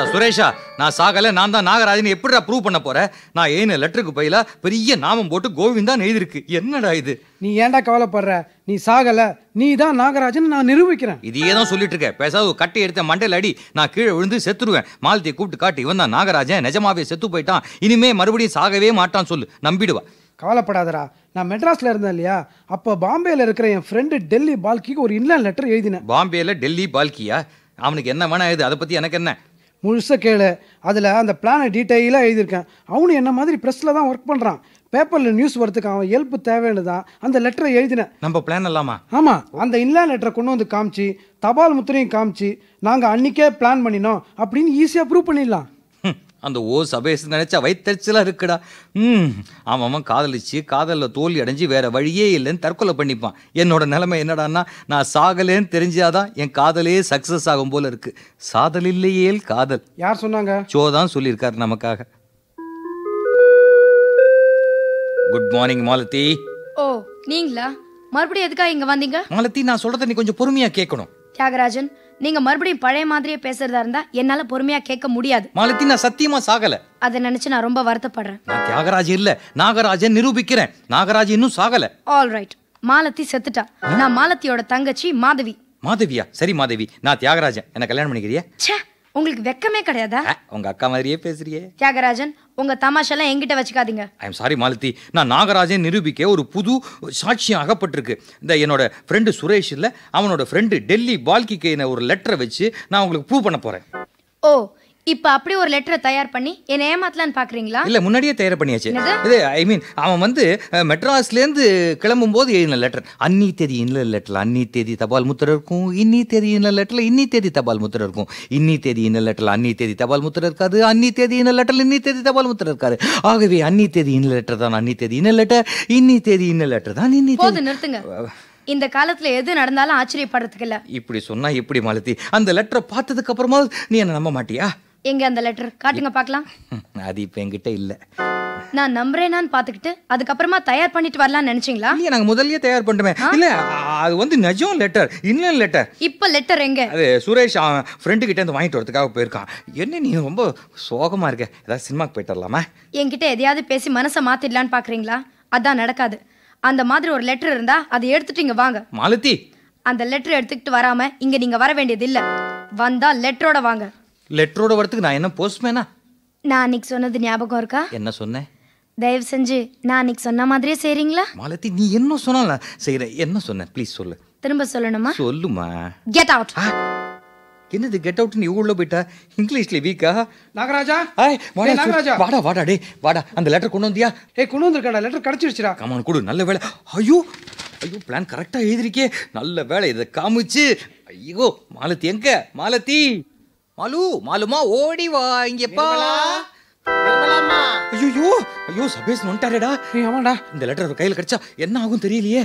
ஏண்டா சுரேஷா நான் சாகல நான் தான் நாகராஜன் எப்படிடா ப்ரூவ் பண்ண போற நான் ஏன்னு லெட்டருக்கு பையில பெரிய நாமம் போட்டு கோவிந்தான் எழுதிருக்கு என்னடா இது நீ ஏண்டா கவலைப்படுற நீ சாகல நீ தான் நாகராஜன் நான் நிரூபிக்கிறேன் இதையே தான் சொல்லிட்டு இருக்க பேசாத கட்டி எடுத்த மண்டையில் அடி நான் கீழே விழுந்து செத்துருவேன் மாலத்தியை கூப்பிட்டு காட்டி இவன் தான் நாகராஜன் நிஜமாவே செத்து போயிட்டான் இனிமே மறுபடியும் சாகவே மாட்டான் சொல்லு நம்பிடுவா கவலைப்படாதடா நான் மெட்ராஸ்ல இருந்தேன் இல்லையா அப்போ பாம்பேல இருக்கிற என் ஃப்ரெண்டு டெல்லி பால்கிக்கு ஒரு இன்லைன் லெட்டர் எழுதினேன் பாம்பேல டெல்லி பால்கியா அவனுக்கு என்ன வேணா இது அதை பத்தி எனக்கு என்ன முழுசாக கேளு அதில் அந்த பிளானை டீட்டெயிலாக எழுதியிருக்கேன் அவனு என்ன மாதிரி ப்ரெஸ்ஸில் தான் ஒர்க் பண்ணுறான் பேப்பரில் நியூஸ் வரதுக்கு அவன் ஹெல்ப் தேவைன்னு தான் அந்த லெட்டரை எழுதினேன் நம்ம பிளான் இல்லாமா ஆமாம் அந்த இன்லேண்ட் லெட்டரை கொண்டு வந்து காமிச்சு தபால் முத்திரையும் காமிச்சு நாங்கள் அன்றைக்கே பிளான் பண்ணினோம் அப்படின்னு ஈஸியாக ப்ரூவ் பண்ணிடலாம் அந்த ஓ சபேஸ் நினச்சா வயிற்றுச்சலாக இருக்குடா ம் ஆமாம் காதலிச்சு காதலில் தோல்வி அடைஞ்சு வேறு வழியே இல்லைன்னு தற்கொலை பண்ணிப்பான் என்னோட நிலைமை என்னடான்னா நான் சாகலேன்னு தெரிஞ்சாதான் என் காதலே சக்ஸஸ் ஆகும் போல இருக்கு சாதல் இல்லையேல் காதல் யார் சொன்னாங்க சோ தான் சொல்லியிருக்காரு நமக்காக குட் மார்னிங் மாலத்தி ஓ நீங்களா மறுபடியும் எதுக்காக இங்க வந்தீங்க மாலத்தி நான் சொல்றத நீ கொஞ்சம் பொறுமையா கேட்கணும் தியாகராஜன் நீங்க மறுபடியும் பழைய மாதிரியே பேசுறதா இருந்தா என்னால பொறுமையா கேட்க முடியாது மாலத்தி நான் சத்தியமா சாகல அத நினைச்சு நான் ரொம்ப வருத்தப்படுறேன் நான் தியாகராஜ் இல்ல நாகராஜன் நிரூபிக்கிறேன் நாகராஜ் இன்னும் சாகல ஆல் ரைட் மாலத்தி செத்துட்டா நான் மாலத்தியோட தங்கச்சி மாதவி மாதவியா சரி மாதவி நான் தியாகராஜன் என்ன கல்யாணம் பண்ணிக்கிறியா உங்களுக்கு வெக்கமே கிடையாதா உங்க அக்கா மாதிரியே பேசுறியே தியாகராஜன் உங்க தமாஷெல்லாம் எங்கிட்ட வச்சுக்காதீங்க ஐ எம் சாரி மாலத்தி நான் நாகராஜன் நிரூபிக்க ஒரு புது சாட்சியம் அகப்பட்டிருக்கு இந்த என்னோட ஃப்ரெண்டு சுரேஷ் இல்லை அவனோட ஃப்ரெண்டு டெல்லி பால்கிக்கு ஒரு லெட்டரை வச்சு நான் உங்களுக்கு ப்ரூவ் பண்ண போறேன் ஓ இப்போ அப்படி ஒரு லெட்டரை தயார் பண்ணி என்ன ஏமாத்தலான்னு பாக்குறீங்களா இல்ல முன்னாடியே தயார் பண்ணியாச்சு இது ஐ மீன் அவன் வந்து மெட்ராஸ்ல இருந்து கிளம்பும் போது எழுதின லெட்டர் அன்னி தேதி இன்ன லெட்டர் அன்னி தேதி தபால் முத்திரை இருக்கும் இன்னி தேதி இன்ன லெட்டர்ல இன்னி தேதி தபால் முத்திரை இருக்கும் இன்னி தேதி இன்ன லெட்டர்ல அன்னி தேதி தபால் முத்திரை இருக்காது அன்னி தேதி இன்ன லெட்டர்ல இன்னி தேதி தபால் முத்திரை இருக்காது ஆகவே அன்னி தேதி இன்ன லெட்டர் தான் அன்னி தேதி இன்ன லெட்டர் இன்னி தேதி இன்ன லெட்டர் தான் இன்னி தேதி நிறுத்துங்க இந்த காலத்துல எது நடந்தாலும் ஆச்சரியப்படுறதுக்கு இல்ல இப்படி சொன்னா எப்படி மாலத்தி அந்த லெட்டரை பார்த்ததுக்கு அப்புறமா நீ என்ன நம்ப மாட்டியா எங்க அந்த லெட்டர் காட்டுங்க பார்க்கலாம் <laughs> அது இப்போ என்கிட்ட இல்லை நான் நம்புறேனான்னு பார்த்துக்கிட்டு அதுக்கப்புறமா தயார் பண்ணிட்டு வரலான்னு நினைச்சீங்களா இல்லை நாங்கள் முதல்லயே தயார் பண்ணிட்டோமே இல்லை அது வந்து நிஜம் லெட்டர் இன்னும் லெட்டர் இப்போ லெட்டர் எங்க அது சுரேஷ் அவன் ஃப்ரெண்டு கிட்ட இருந்து வாங்கிட்டு வரதுக்காக போயிருக்கான் என்ன நீ ரொம்ப சோகமாக இருக்க ஏதாவது சினிமாக்கு போயிட்டு வரலாமா என்கிட்ட எதையாவது பேசி மனசை மாத்திடலான்னு பார்க்குறீங்களா அதான் நடக்காது அந்த மாதிரி ஒரு லெட்டர் இருந்தா அதை எடுத்துட்டு இங்கே வாங்க மாலுத்தி அந்த லெட்டர் எடுத்துக்கிட்டு வராம இங்க நீங்க வர வேண்டியது இல்ல வந்தா லெட்டரோட வாங்க லெட்டரோட வரத்துக்கு நான் என்ன போஸ்ட்மேனா நான் அன்னைக்கு சொன்னது ஞாபகம் இருக்கா என்ன சொன்னேன் தயவு செஞ்சு நான் அன்னைக்கு சொன்ன மாதிரியே செய்றீங்களா மாலதி நீ என்ன சொன்னால செய்யற என்ன சொன்ன ப்ளீஸ் சொல்லு திரும்ப சொல்லணுமா சொல்லுமா கெட் அவுட் என்னது கெட் அவுட் நீ உள்ள போயிட்டா இங்கிலீஷ்ல வீக்கா நாகராஜா வாடா நாகராஜா வாடா வாடா டே வாடா அந்த லெட்டர் கொண்டு வந்தியா ஏய் கொண்டு வந்திருக்கடா லெட்டர் கிடைச்சிருச்சுடா கமான் கொடு நல்ல வேளை ஐயோ ஐயோ பிளான் கரெக்டா எழுதிருக்கே நல்ல வேளை இதை காமிச்சு ஐயோ மாலதி எங்க மாலதி மாலு மாலுமா ஓடி வா இங்கப்பா ஐயோ ஐயோ சபேஷ் வந்துட்டாரேடா ஆமாடா இந்த லெட்டர் அவர் கையில் கிடைச்சா என்ன ஆகும் தெரியலையே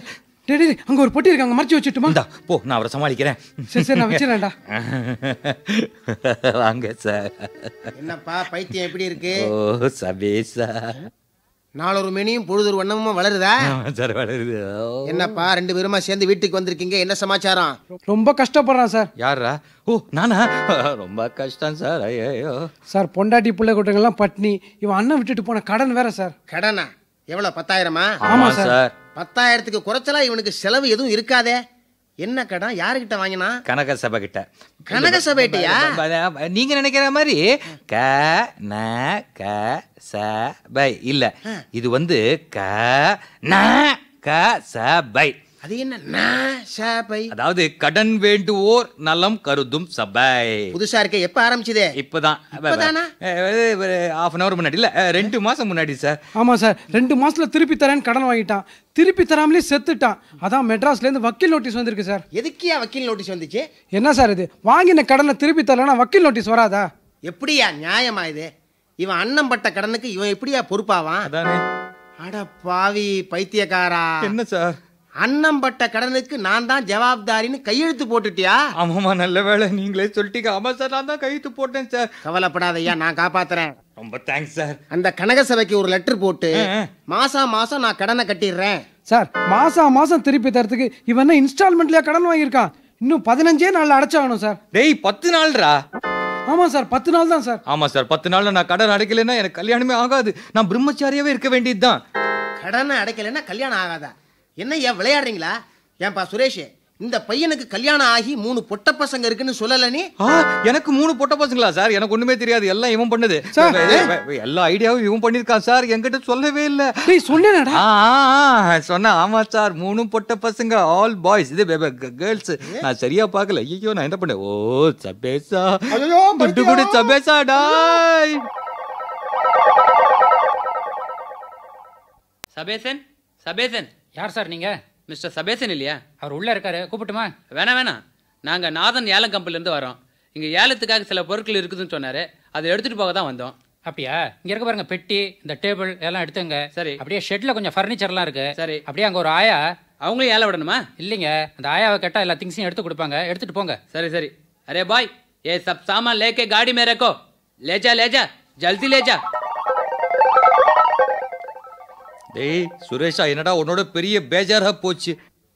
டேடி அங்க ஒரு பொட்டி அங்க மறைச்சு வச்சுட்டுமா இந்தா போ நான் அவரை சமாளிக்கிறேன் சரி சரி நான் வச்சிரேன்டா வாங்க சார் என்னப்பா பைத்தியம் எப்படி இருக்கு ஓ சபேஷ் நாலொரு மேனியும் பொழுதொரு வண்ணமும் வளருதா சார் வளருது என்னப்பா ரெண்டு பேருமா சேர்ந்து வீட்டுக்கு வந்திருக்கீங்க என்ன சமாச்சாரம் ரொம்ப கஷ்டப்படுறான் சார் யாரா ஓ நானா ரொம்ப கஷ்டம் சார் ஐயோ சார் பொண்டாட்டி பிள்ளை கூட்டங்கள்லாம் பட்னி இவன் அண்ணன் விட்டுட்டு போன கடன் வேற சார் கடனா எவ்வளோ பத்தாயிரமா ஆமாம் சார் பத்தாயிரத்துக்கு குறைச்சலா இவனுக்கு செலவு எதுவும் இருக்காதே என்ன கடன் யாருக்கிட்ட வாங்கினா கனக சபை கிட்ட கனக சபைட்டியா நீங்க நினைக்கிற மாதிரி க ந க ச பை இல்ல இது வந்து க ந க ச பை அது என்ன சபை அதாவது கடன் வேண்டுவோர் நலம் கருதும் சபை புதுசா இருக்க எப்ப ஆரம்பிச்சதே இப்பதான் ஹாஃப் அன் அவர் முன்னாடி இல்ல ரெண்டு மாசம் முன்னாடி சார் ஆமா சார் ரெண்டு மாசத்துல திருப்பி தரேன்னு கடன் வாங்கிட்டான் திருப்பி தராமலே செத்துட்டான் அதான் மெட்ராஸ்ல இருந்து வக்கீல் நோட்டீஸ் வந்திருக்கு சார் எதுக்கியா வக்கீல் நோட்டீஸ் வந்துச்சு என்ன சார் இது வாங்கின கடனை திருப்பி தரலன்னா வக்கீல் நோட்டீஸ் வராதா எப்படியா நியாயமா இது இவன் அண்ணன் பட்ட கடனுக்கு இவன் எப்படியா பொறுப்பாவான் அட பாவி பைத்தியக்காரா என்ன சார் அண்ணம் பட்ட கடனுக்கு நான் தான் ஜவாப்தாரின்னு கையெழுத்து போட்டுட்டியா ஆமாமா நல்ல வேலை நீங்களே சொல்லிட்டீங்க ஆமா சார் நான் தான் கையெழுத்து போட்டேன் சார் கவலைப்படாத ஐயா நான் காப்பாத்துறேன் ரொம்ப தேங்க்ஸ் சார் அந்த கனக சபைக்கு ஒரு லெட்டர் போட்டு மாசா மாசம் நான் கடனை கட்டிடுறேன் சார் மாசா மாசம் திருப்பி தரத்துக்கு இவன் இன்ஸ்டால்மெண்ட்லயா கடன் வாங்கியிருக்கான் இன்னும் பதினஞ்சே நாள் அடைச்சாகணும் சார் டேய் பத்து நாள்ரா ஆமா சார் பத்து நாள் தான் சார் ஆமா சார் பத்து நாள்ல நான் கடன் அடைக்கலன்னா எனக்கு கல்யாணமே ஆகாது நான் பிரம்மச்சாரியாவே இருக்க வேண்டியதுதான் கடனை அடைக்கலன்னா கல்யாணம் ஆகாதா என்ன ஏன் விளையாடுறீங்களா ஏன்பா சுரேஷ் இந்த பையனுக்கு கல்யாணம் ஆகி மூணு பொட்ட பசங்க இருக்குன்னு சொல்லல நீ எனக்கு மூணு பொட்ட பசங்களா சார் எனக்கு ஒண்ணுமே தெரியாது எல்லாம் இவன் பண்ணது எல்லா ஐடியாவும் இவன் பண்ணிருக்கான் சார் என்கிட்ட சொல்லவே இல்ல சொன்ன ஆமா சார் மூணு பொட்ட பசங்க ஆல் பாய்ஸ் இது கேர்ள்ஸ் நான் சரியா பார்க்கல ஐயோ நான் என்ன பண்ணேன் ஓ சபேசா பட்டு சபேசா டாய் சபேசன் சபேசன் யார் சார் நீங்கள் மிஸ்டர் சபேசன் இல்லையா அவர் உள்ளே இருக்காரு கூப்பிட்டுமா வேணாம் வேணாம் நாங்கள் நாதன் ஏலம் இருந்து வரோம் இங்கே ஏலத்துக்காக சில பொருட்கள் இருக்குதுன்னு சொன்னார் அதை எடுத்துகிட்டு போக தான் வந்தோம் அப்படியா இங்க இருக்க பாருங்க பெட்டி இந்த டேபிள் எல்லாம் எடுத்துங்க சரி அப்படியே ஷெட்ல கொஞ்சம் ஃபர்னிச்சர்லாம் இருக்கு சரி அப்படியே அங்க ஒரு ஆயா அவங்களும் ஏல விடணுமா இல்லைங்க அந்த ஆயாவை கேட்டா எல்லா திங்ஸையும் எடுத்து கொடுப்பாங்க எடுத்துட்டு போங்க சரி சரி அரே பாய் ஏ சப் சாமான் லேக்கே காடி மேரேக்கோ லேஜா லேஜா ஜல்தி லேஜா டேய் சுரேஷா என்னடா உன்னோட பெரிய பேஜாராக போச்சு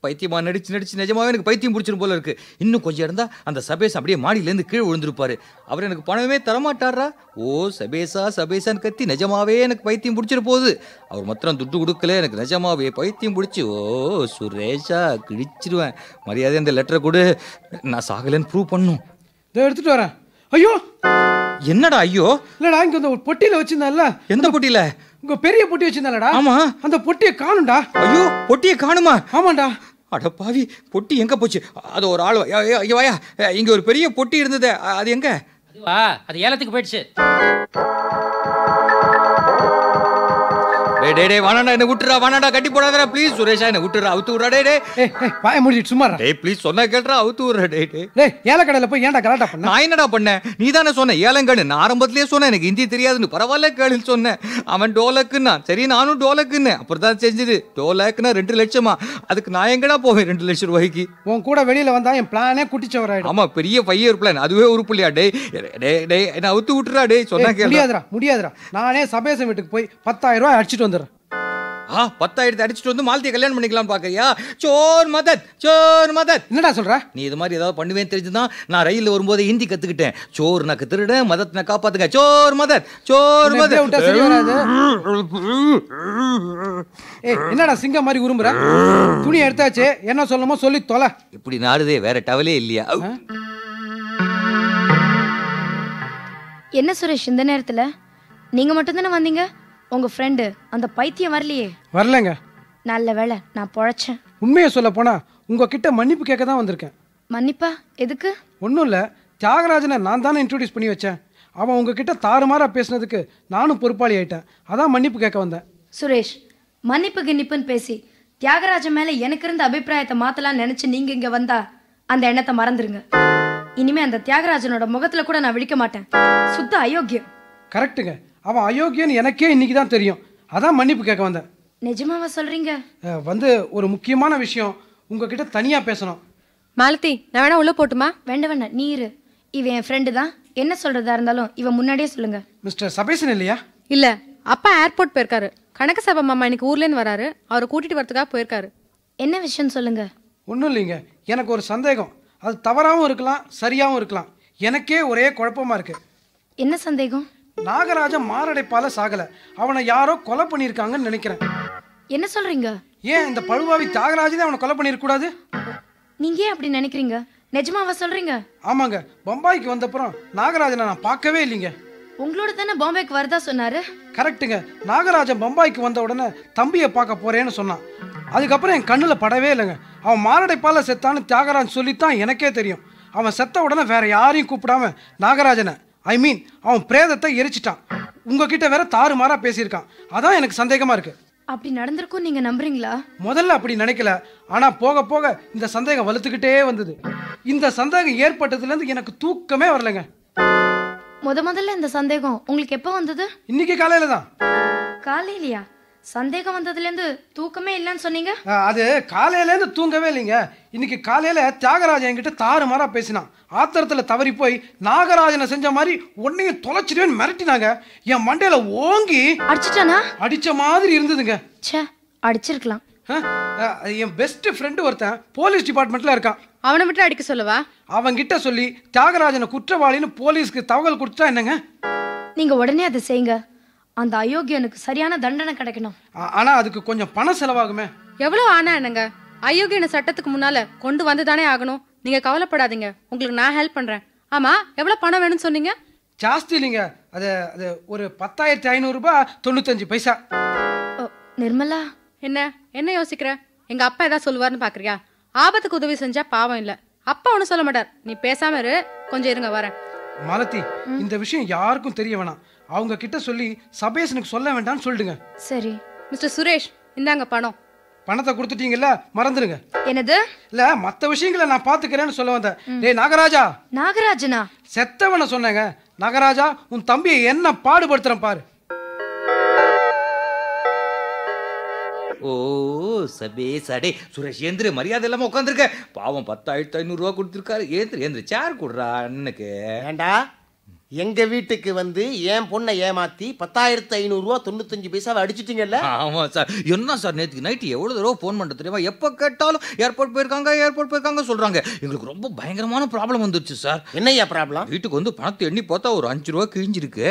பைத்தியமா நடிச்சு நடிச்சு நிஜமாவே எனக்கு பைத்தியம் பிடிச்சிரும் போல இருக்கு இன்னும் கொஞ்சம் இருந்தா அந்த சபேஸ் அப்படியே மாடியிலேருந்து கீழே விழுந்திருப்பாரு அவர் எனக்கு பணமே தரமாட்டாரா ஓ சபேஷா சபேசான்னு கத்தி நிஜமாவே எனக்கு பைத்தியம் பிடிச்சிரு போகுது அவர் மாத்திரம் துட்டு கொடுக்கல எனக்கு நிஜமாவே பைத்தியம் பிடிச்சி ஓ சுரேஷா கிழிச்சிருவேன் மரியாதை அந்த லெட்டரை கொடு நான் சாகலன்னு ப்ரூவ் பண்ணும் இதை எடுத்துட்டு வரேன் ஐயோ என்னடா ஐயோ இல்லடா இங்க ஒரு பொட்டியில வச்சிருந்தால எந்த பொட்டியில இங்க பெரிய பொட்டி வச்சிருந்தாளடா ஆமா அந்த பொட்டியை காணும்டா ஐயோ பொட்டியை காணுமா ஆமாண்டா அட பாவி பொட்டி எங்க போச்சு அது ஒரு ஆள் ஐயோ வாயா இங்க ஒரு பெரிய பொட்டி இருந்தது அது எங்க அது ஏலத்துக்கு போயிடுச்சு டே டே என்ன விட்டுறா கட்டி ப்ளீஸ் சுரேஷா என்ன அவுத்து டே சும்மா டே ப்ளீஸ் கேட்றா ஏலக்கடையில போய் ஏன்டா நான் என்னடா சொன்ன சொன்னேன் எனக்கு தெரியாதுன்னு பரவாயில்ல கேளுன்னு சொன்னேன் அவன் டோலக்குன்னா சரி நானும் டோலக்குன்னு செஞ்சது டோலக்குன்னா ரெண்டு லட்சமா அதுக்கு நான் போவேன் ரெண்டு லட்சம் ரூபாய்க்கு உன் கூட வந்தா என் பிளானே பெரிய பிளான் அதுவே டே டே டே என்ன விட்டுறா முடியாதுடா நானே சபேசம் வீட்டுக்கு போய் பத்தாயிரம் ரூபாய் அடிச்சிட்டு வந்தேன் ஆ பத்தாயிரத்தை அடிச்சுட்டு வந்து மாலத்தியை கல்யாணம் பண்ணிக்கலாம் பாக்குறியா சோர் மதத் சோர் மதத் என்னடா சொல்ற நீ இது மாதிரி ஏதாவது பண்ணுவேன்னு தெரிஞ்சுதான் நான் ரயிலில் வரும்போது ஹிந்தி கத்துக்கிட்டேன் சோர் நக்கு திருட மதத் நான் காப்பாத்துங்க சோர் மதத் சோர் மதத் விட்டா சரி வராது ஏய் என்னடா சிங்கம் மாதிரி உரும்புற துணி எடுத்தாச்சு என்ன சொல்லணுமோ சொல்லி தொலை இப்படி நாடுதே வேற டவலே இல்லையா என்ன சுரேஷ் இந்த நேரத்தில் நீங்கள் மட்டும் தானே வந்தீங்க உங்க ஃப்ரெண்டு அந்த பைத்தியம் வரலையே வரலங்க நல்ல வேளை நான் பொழைச்சேன் உண்மையை சொல்ல போனா உங்ககிட்ட மன்னிப்பு கேட்க தான் வந்திருக்கேன் மன்னிப்பா எதுக்கு ஒன்றும் இல்லை தியாகராஜனை நான் தானே இன்ட்ரோடியூஸ் பண்ணி வச்சேன் அவன் உங்ககிட்ட தாறுமாறாக பேசினதுக்கு நானும் பொறுப்பாளி ஆயிட்டேன் அதான் மன்னிப்பு கேட்க வந்தேன் சுரேஷ் மன்னிப்பு கிண்ணிப்புன்னு பேசி தியாகராஜன் மேலே எனக்கு இருந்த அபிப்பிராயத்தை மாத்தலாம்னு நினச்சி நீங்கள் இங்கே வந்தா அந்த எண்ணத்தை மறந்துருங்க இனிமே அந்த தியாகராஜனோட முகத்தில் கூட நான் விழிக்க மாட்டேன் சுத்த அயோக்கியம் கரெக்டுங்க அவன் அயோக்கியன்னு எனக்கே இன்னைக்கு தான் தெரியும் அதான் மன்னிப்பு கேட்க வந்தேன் நிஜமாவா சொல்கிறீங்க வந்து ஒரு முக்கியமான விஷயம் உங்ககிட்ட தனியாக பேசணும் மாலத்தி நான் வேணா உள்ளே போட்டுமா வேண்ட வேண்டாம் நீர் இவன் என் ஃப்ரெண்டு தான் என்ன சொல்கிறதா இருந்தாலும் இவன் முன்னாடியே சொல்லுங்கள் மிஸ்டர் சபேசன் இல்லையா இல்லை அப்பா ஏர்போர்ட் போயிருக்காரு கணக்கு சபை மாமா இன்னைக்கு ஊர்லேருந்து வராரு அவரை கூட்டிகிட்டு வரதுக்காக போயிருக்காரு என்ன விஷயம் சொல்லுங்க ஒன்றும் இல்லைங்க எனக்கு ஒரு சந்தேகம் அது தவறாகவும் இருக்கலாம் சரியாகவும் இருக்கலாம் எனக்கே ஒரே குழப்பமா இருக்குது என்ன சந்தேகம் நாகராஜன் மாரடைப்பால சாகல அவனை யாரோ கொலை பண்ணியிருக்காங்கன்னு நினைக்கிறேன் என்ன சொல்றீங்க ஏன் இந்த பழுவாவி தியாகராஜனே அவனை கொலை கூடாது நீங்க ஏன் அப்படி நினைக்கிறீங்க நிஜமாவா சொல்றீங்க ஆமாங்க பம்பாய்க்கு வந்தப்புறம் நாகராஜனை நான் பார்க்கவே இல்லைங்க உங்களோட தானே பாம்பேக்கு வரதா சொன்னாரு கரெக்ட்டுங்க நாகராஜன் பம்பாய்க்கு வந்த உடனே தம்பியை பார்க்க போறேன்னு சொன்னான் அதுக்கப்புறம் என் கண்ணில் படவே இல்லைங்க அவன் மாரடைப்பால செத்தான்னு தியாகராஜன் சொல்லித்தான் எனக்கே தெரியும் அவன் செத்த உடனே வேற யாரையும் கூப்பிடாம நாகராஜனை ஐ மீன் அவன் பிரேதத்தை எரிச்சிட்டான் உங்ககிட்ட வேற தாறுமாறா பேசியிருக்கான் அதான் எனக்கு சந்தேகமா இருக்கு அப்படி நடந்திருக்கும் நீங்க நம்புறீங்களா முதல்ல அப்படி நினைக்கல ஆனா போக போக இந்த சந்தேகம் வலுத்துக்கிட்டே வந்தது இந்த சந்தேகம் ஏற்பட்டதுல இருந்து எனக்கு தூக்கமே வரலங்க முத முதல்ல இந்த சந்தேகம் உங்களுக்கு எப்போ வந்தது இன்னைக்கு காலையில தான் காலையிலயா சந்தேகம் வந்ததுலேருந்து தூக்கமே இல்லைன்னு சொன்னீங்க அது காலையிலேருந்து தூங்கவே இல்லைங்க இன்னைக்கு காலையில் தியாகராஜன் என்கிட்ட தாறு மாறாக பேசினான் ஆத்திரத்தில் தவறி போய் நாகராஜனை செஞ்ச மாதிரி உன்னையும் தொலைச்சிடுவேன்னு மிரட்டினாங்க என் மண்டையில் ஓங்கி அடிச்சிட்டானா அடித்த மாதிரி இருந்ததுங்க ச்சே அடிச்சிருக்கலாம் என் பெஸ்ட் ஃப்ரெண்டு ஒருத்தன் போலீஸ் டிபார்ட்மெண்ட்ல இருக்கான் அவனை மட்டும் அடிக்க சொல்லவா அவன்கிட்ட சொல்லி தியாகராஜனை குற்றவாளின்னு போலீஸ்க்கு தகவல் கொடுத்தா என்னங்க நீங்க உடனே அதை செய்யுங்க அந்த அயோக்கியனுக்கு சரியான தண்டனை கிடைக்கணும் ஆனா அதுக்கு கொஞ்சம் பணம் செலவாகுமே எவ்வளவு ஆனா என்னங்க அயோக்கியனை சட்டத்துக்கு முன்னால கொண்டு வந்து தானே ஆகணும் நீங்க கவலைப்படாதீங்க உங்களுக்கு நான் ஹெல்ப் பண்றேன் ஆமா எவ்வளவு பணம் வேணும்னு சொன்னீங்க ஜாஸ்தி இல்லைங்க அது அது ஒரு பத்தாயிரத்தி ஐநூறு ரூபாய் தொண்ணூத்தஞ்சு பைசா நிர்மலா என்ன என்ன யோசிக்கிற எங்க அப்பா ஏதாவது சொல்லுவார்னு பாக்குறியா ஆபத்துக்கு உதவி செஞ்சா பாவம் இல்ல அப்பா ஒண்ணு சொல்ல மாட்டார் நீ பேசாம இரு கொஞ்சம் இருங்க வரேன் மாலதி இந்த விஷயம் யாருக்கும் தெரிய வேணாம் அவங்க கிட்ட சொல்லி சபேஷனுக்கு சொல்ல வேண்டாம்னு சொல்லிடுங்க சரி மிஸ்டர் சுரேஷ் இந்தாங்க பணம் பணத்தை கொடுத்துட்டீங்கல்ல மறந்துடுங்க என்னது இல்ல மத்த விஷயங்களை நான் பாத்துக்கிறேன்னு சொல்ல வந்தேன் டேய் நாகராஜா நாகராஜனா செத்தவன சொன்னேங்க நாகராஜா உன் தம்பியை என்ன பாடுபடுத்துறேன் பாரு ஓ சபே சடே சுரேஷ் ஏந்திர மரியாதை இல்லாம உட்காந்துருக்க பாவம் பத்தாயிரத்து ஐநூறுரூவா கொடுத்துருக்காரு ஏந்திர ஏந்திர சேர் கொடுறா அண்ணனுக்கு ஏண்டா எங்கள் வீட்டுக்கு வந்து என் பொண்ணை ஏமாற்றி பத்தாயிரத்து ஐநூறுரூவா தொண்ணூத்தஞ்சு பைசாவை அடிச்சிட்டிங்கல்ல ஆமாம் சார் என்ன சார் நேற்று நைட்டு எவ்வளோ தடவை ஃபோன் பண்ணுறது தெரியுமா எப்போ கேட்டாலும் ஏர்போர்ட் போயிருக்காங்க ஏர்போர்ட் போயிருக்காங்க சொல்கிறாங்க எங்களுக்கு ரொம்ப பயங்கரமான ப்ராப்ளம் வந்துருச்சு சார் என்னையா ப்ராப்ளம் வீட்டுக்கு வந்து பணத்தை எண்ணி பார்த்தா ஒரு அஞ்சு ரூபா கிழிஞ்சிருக்கு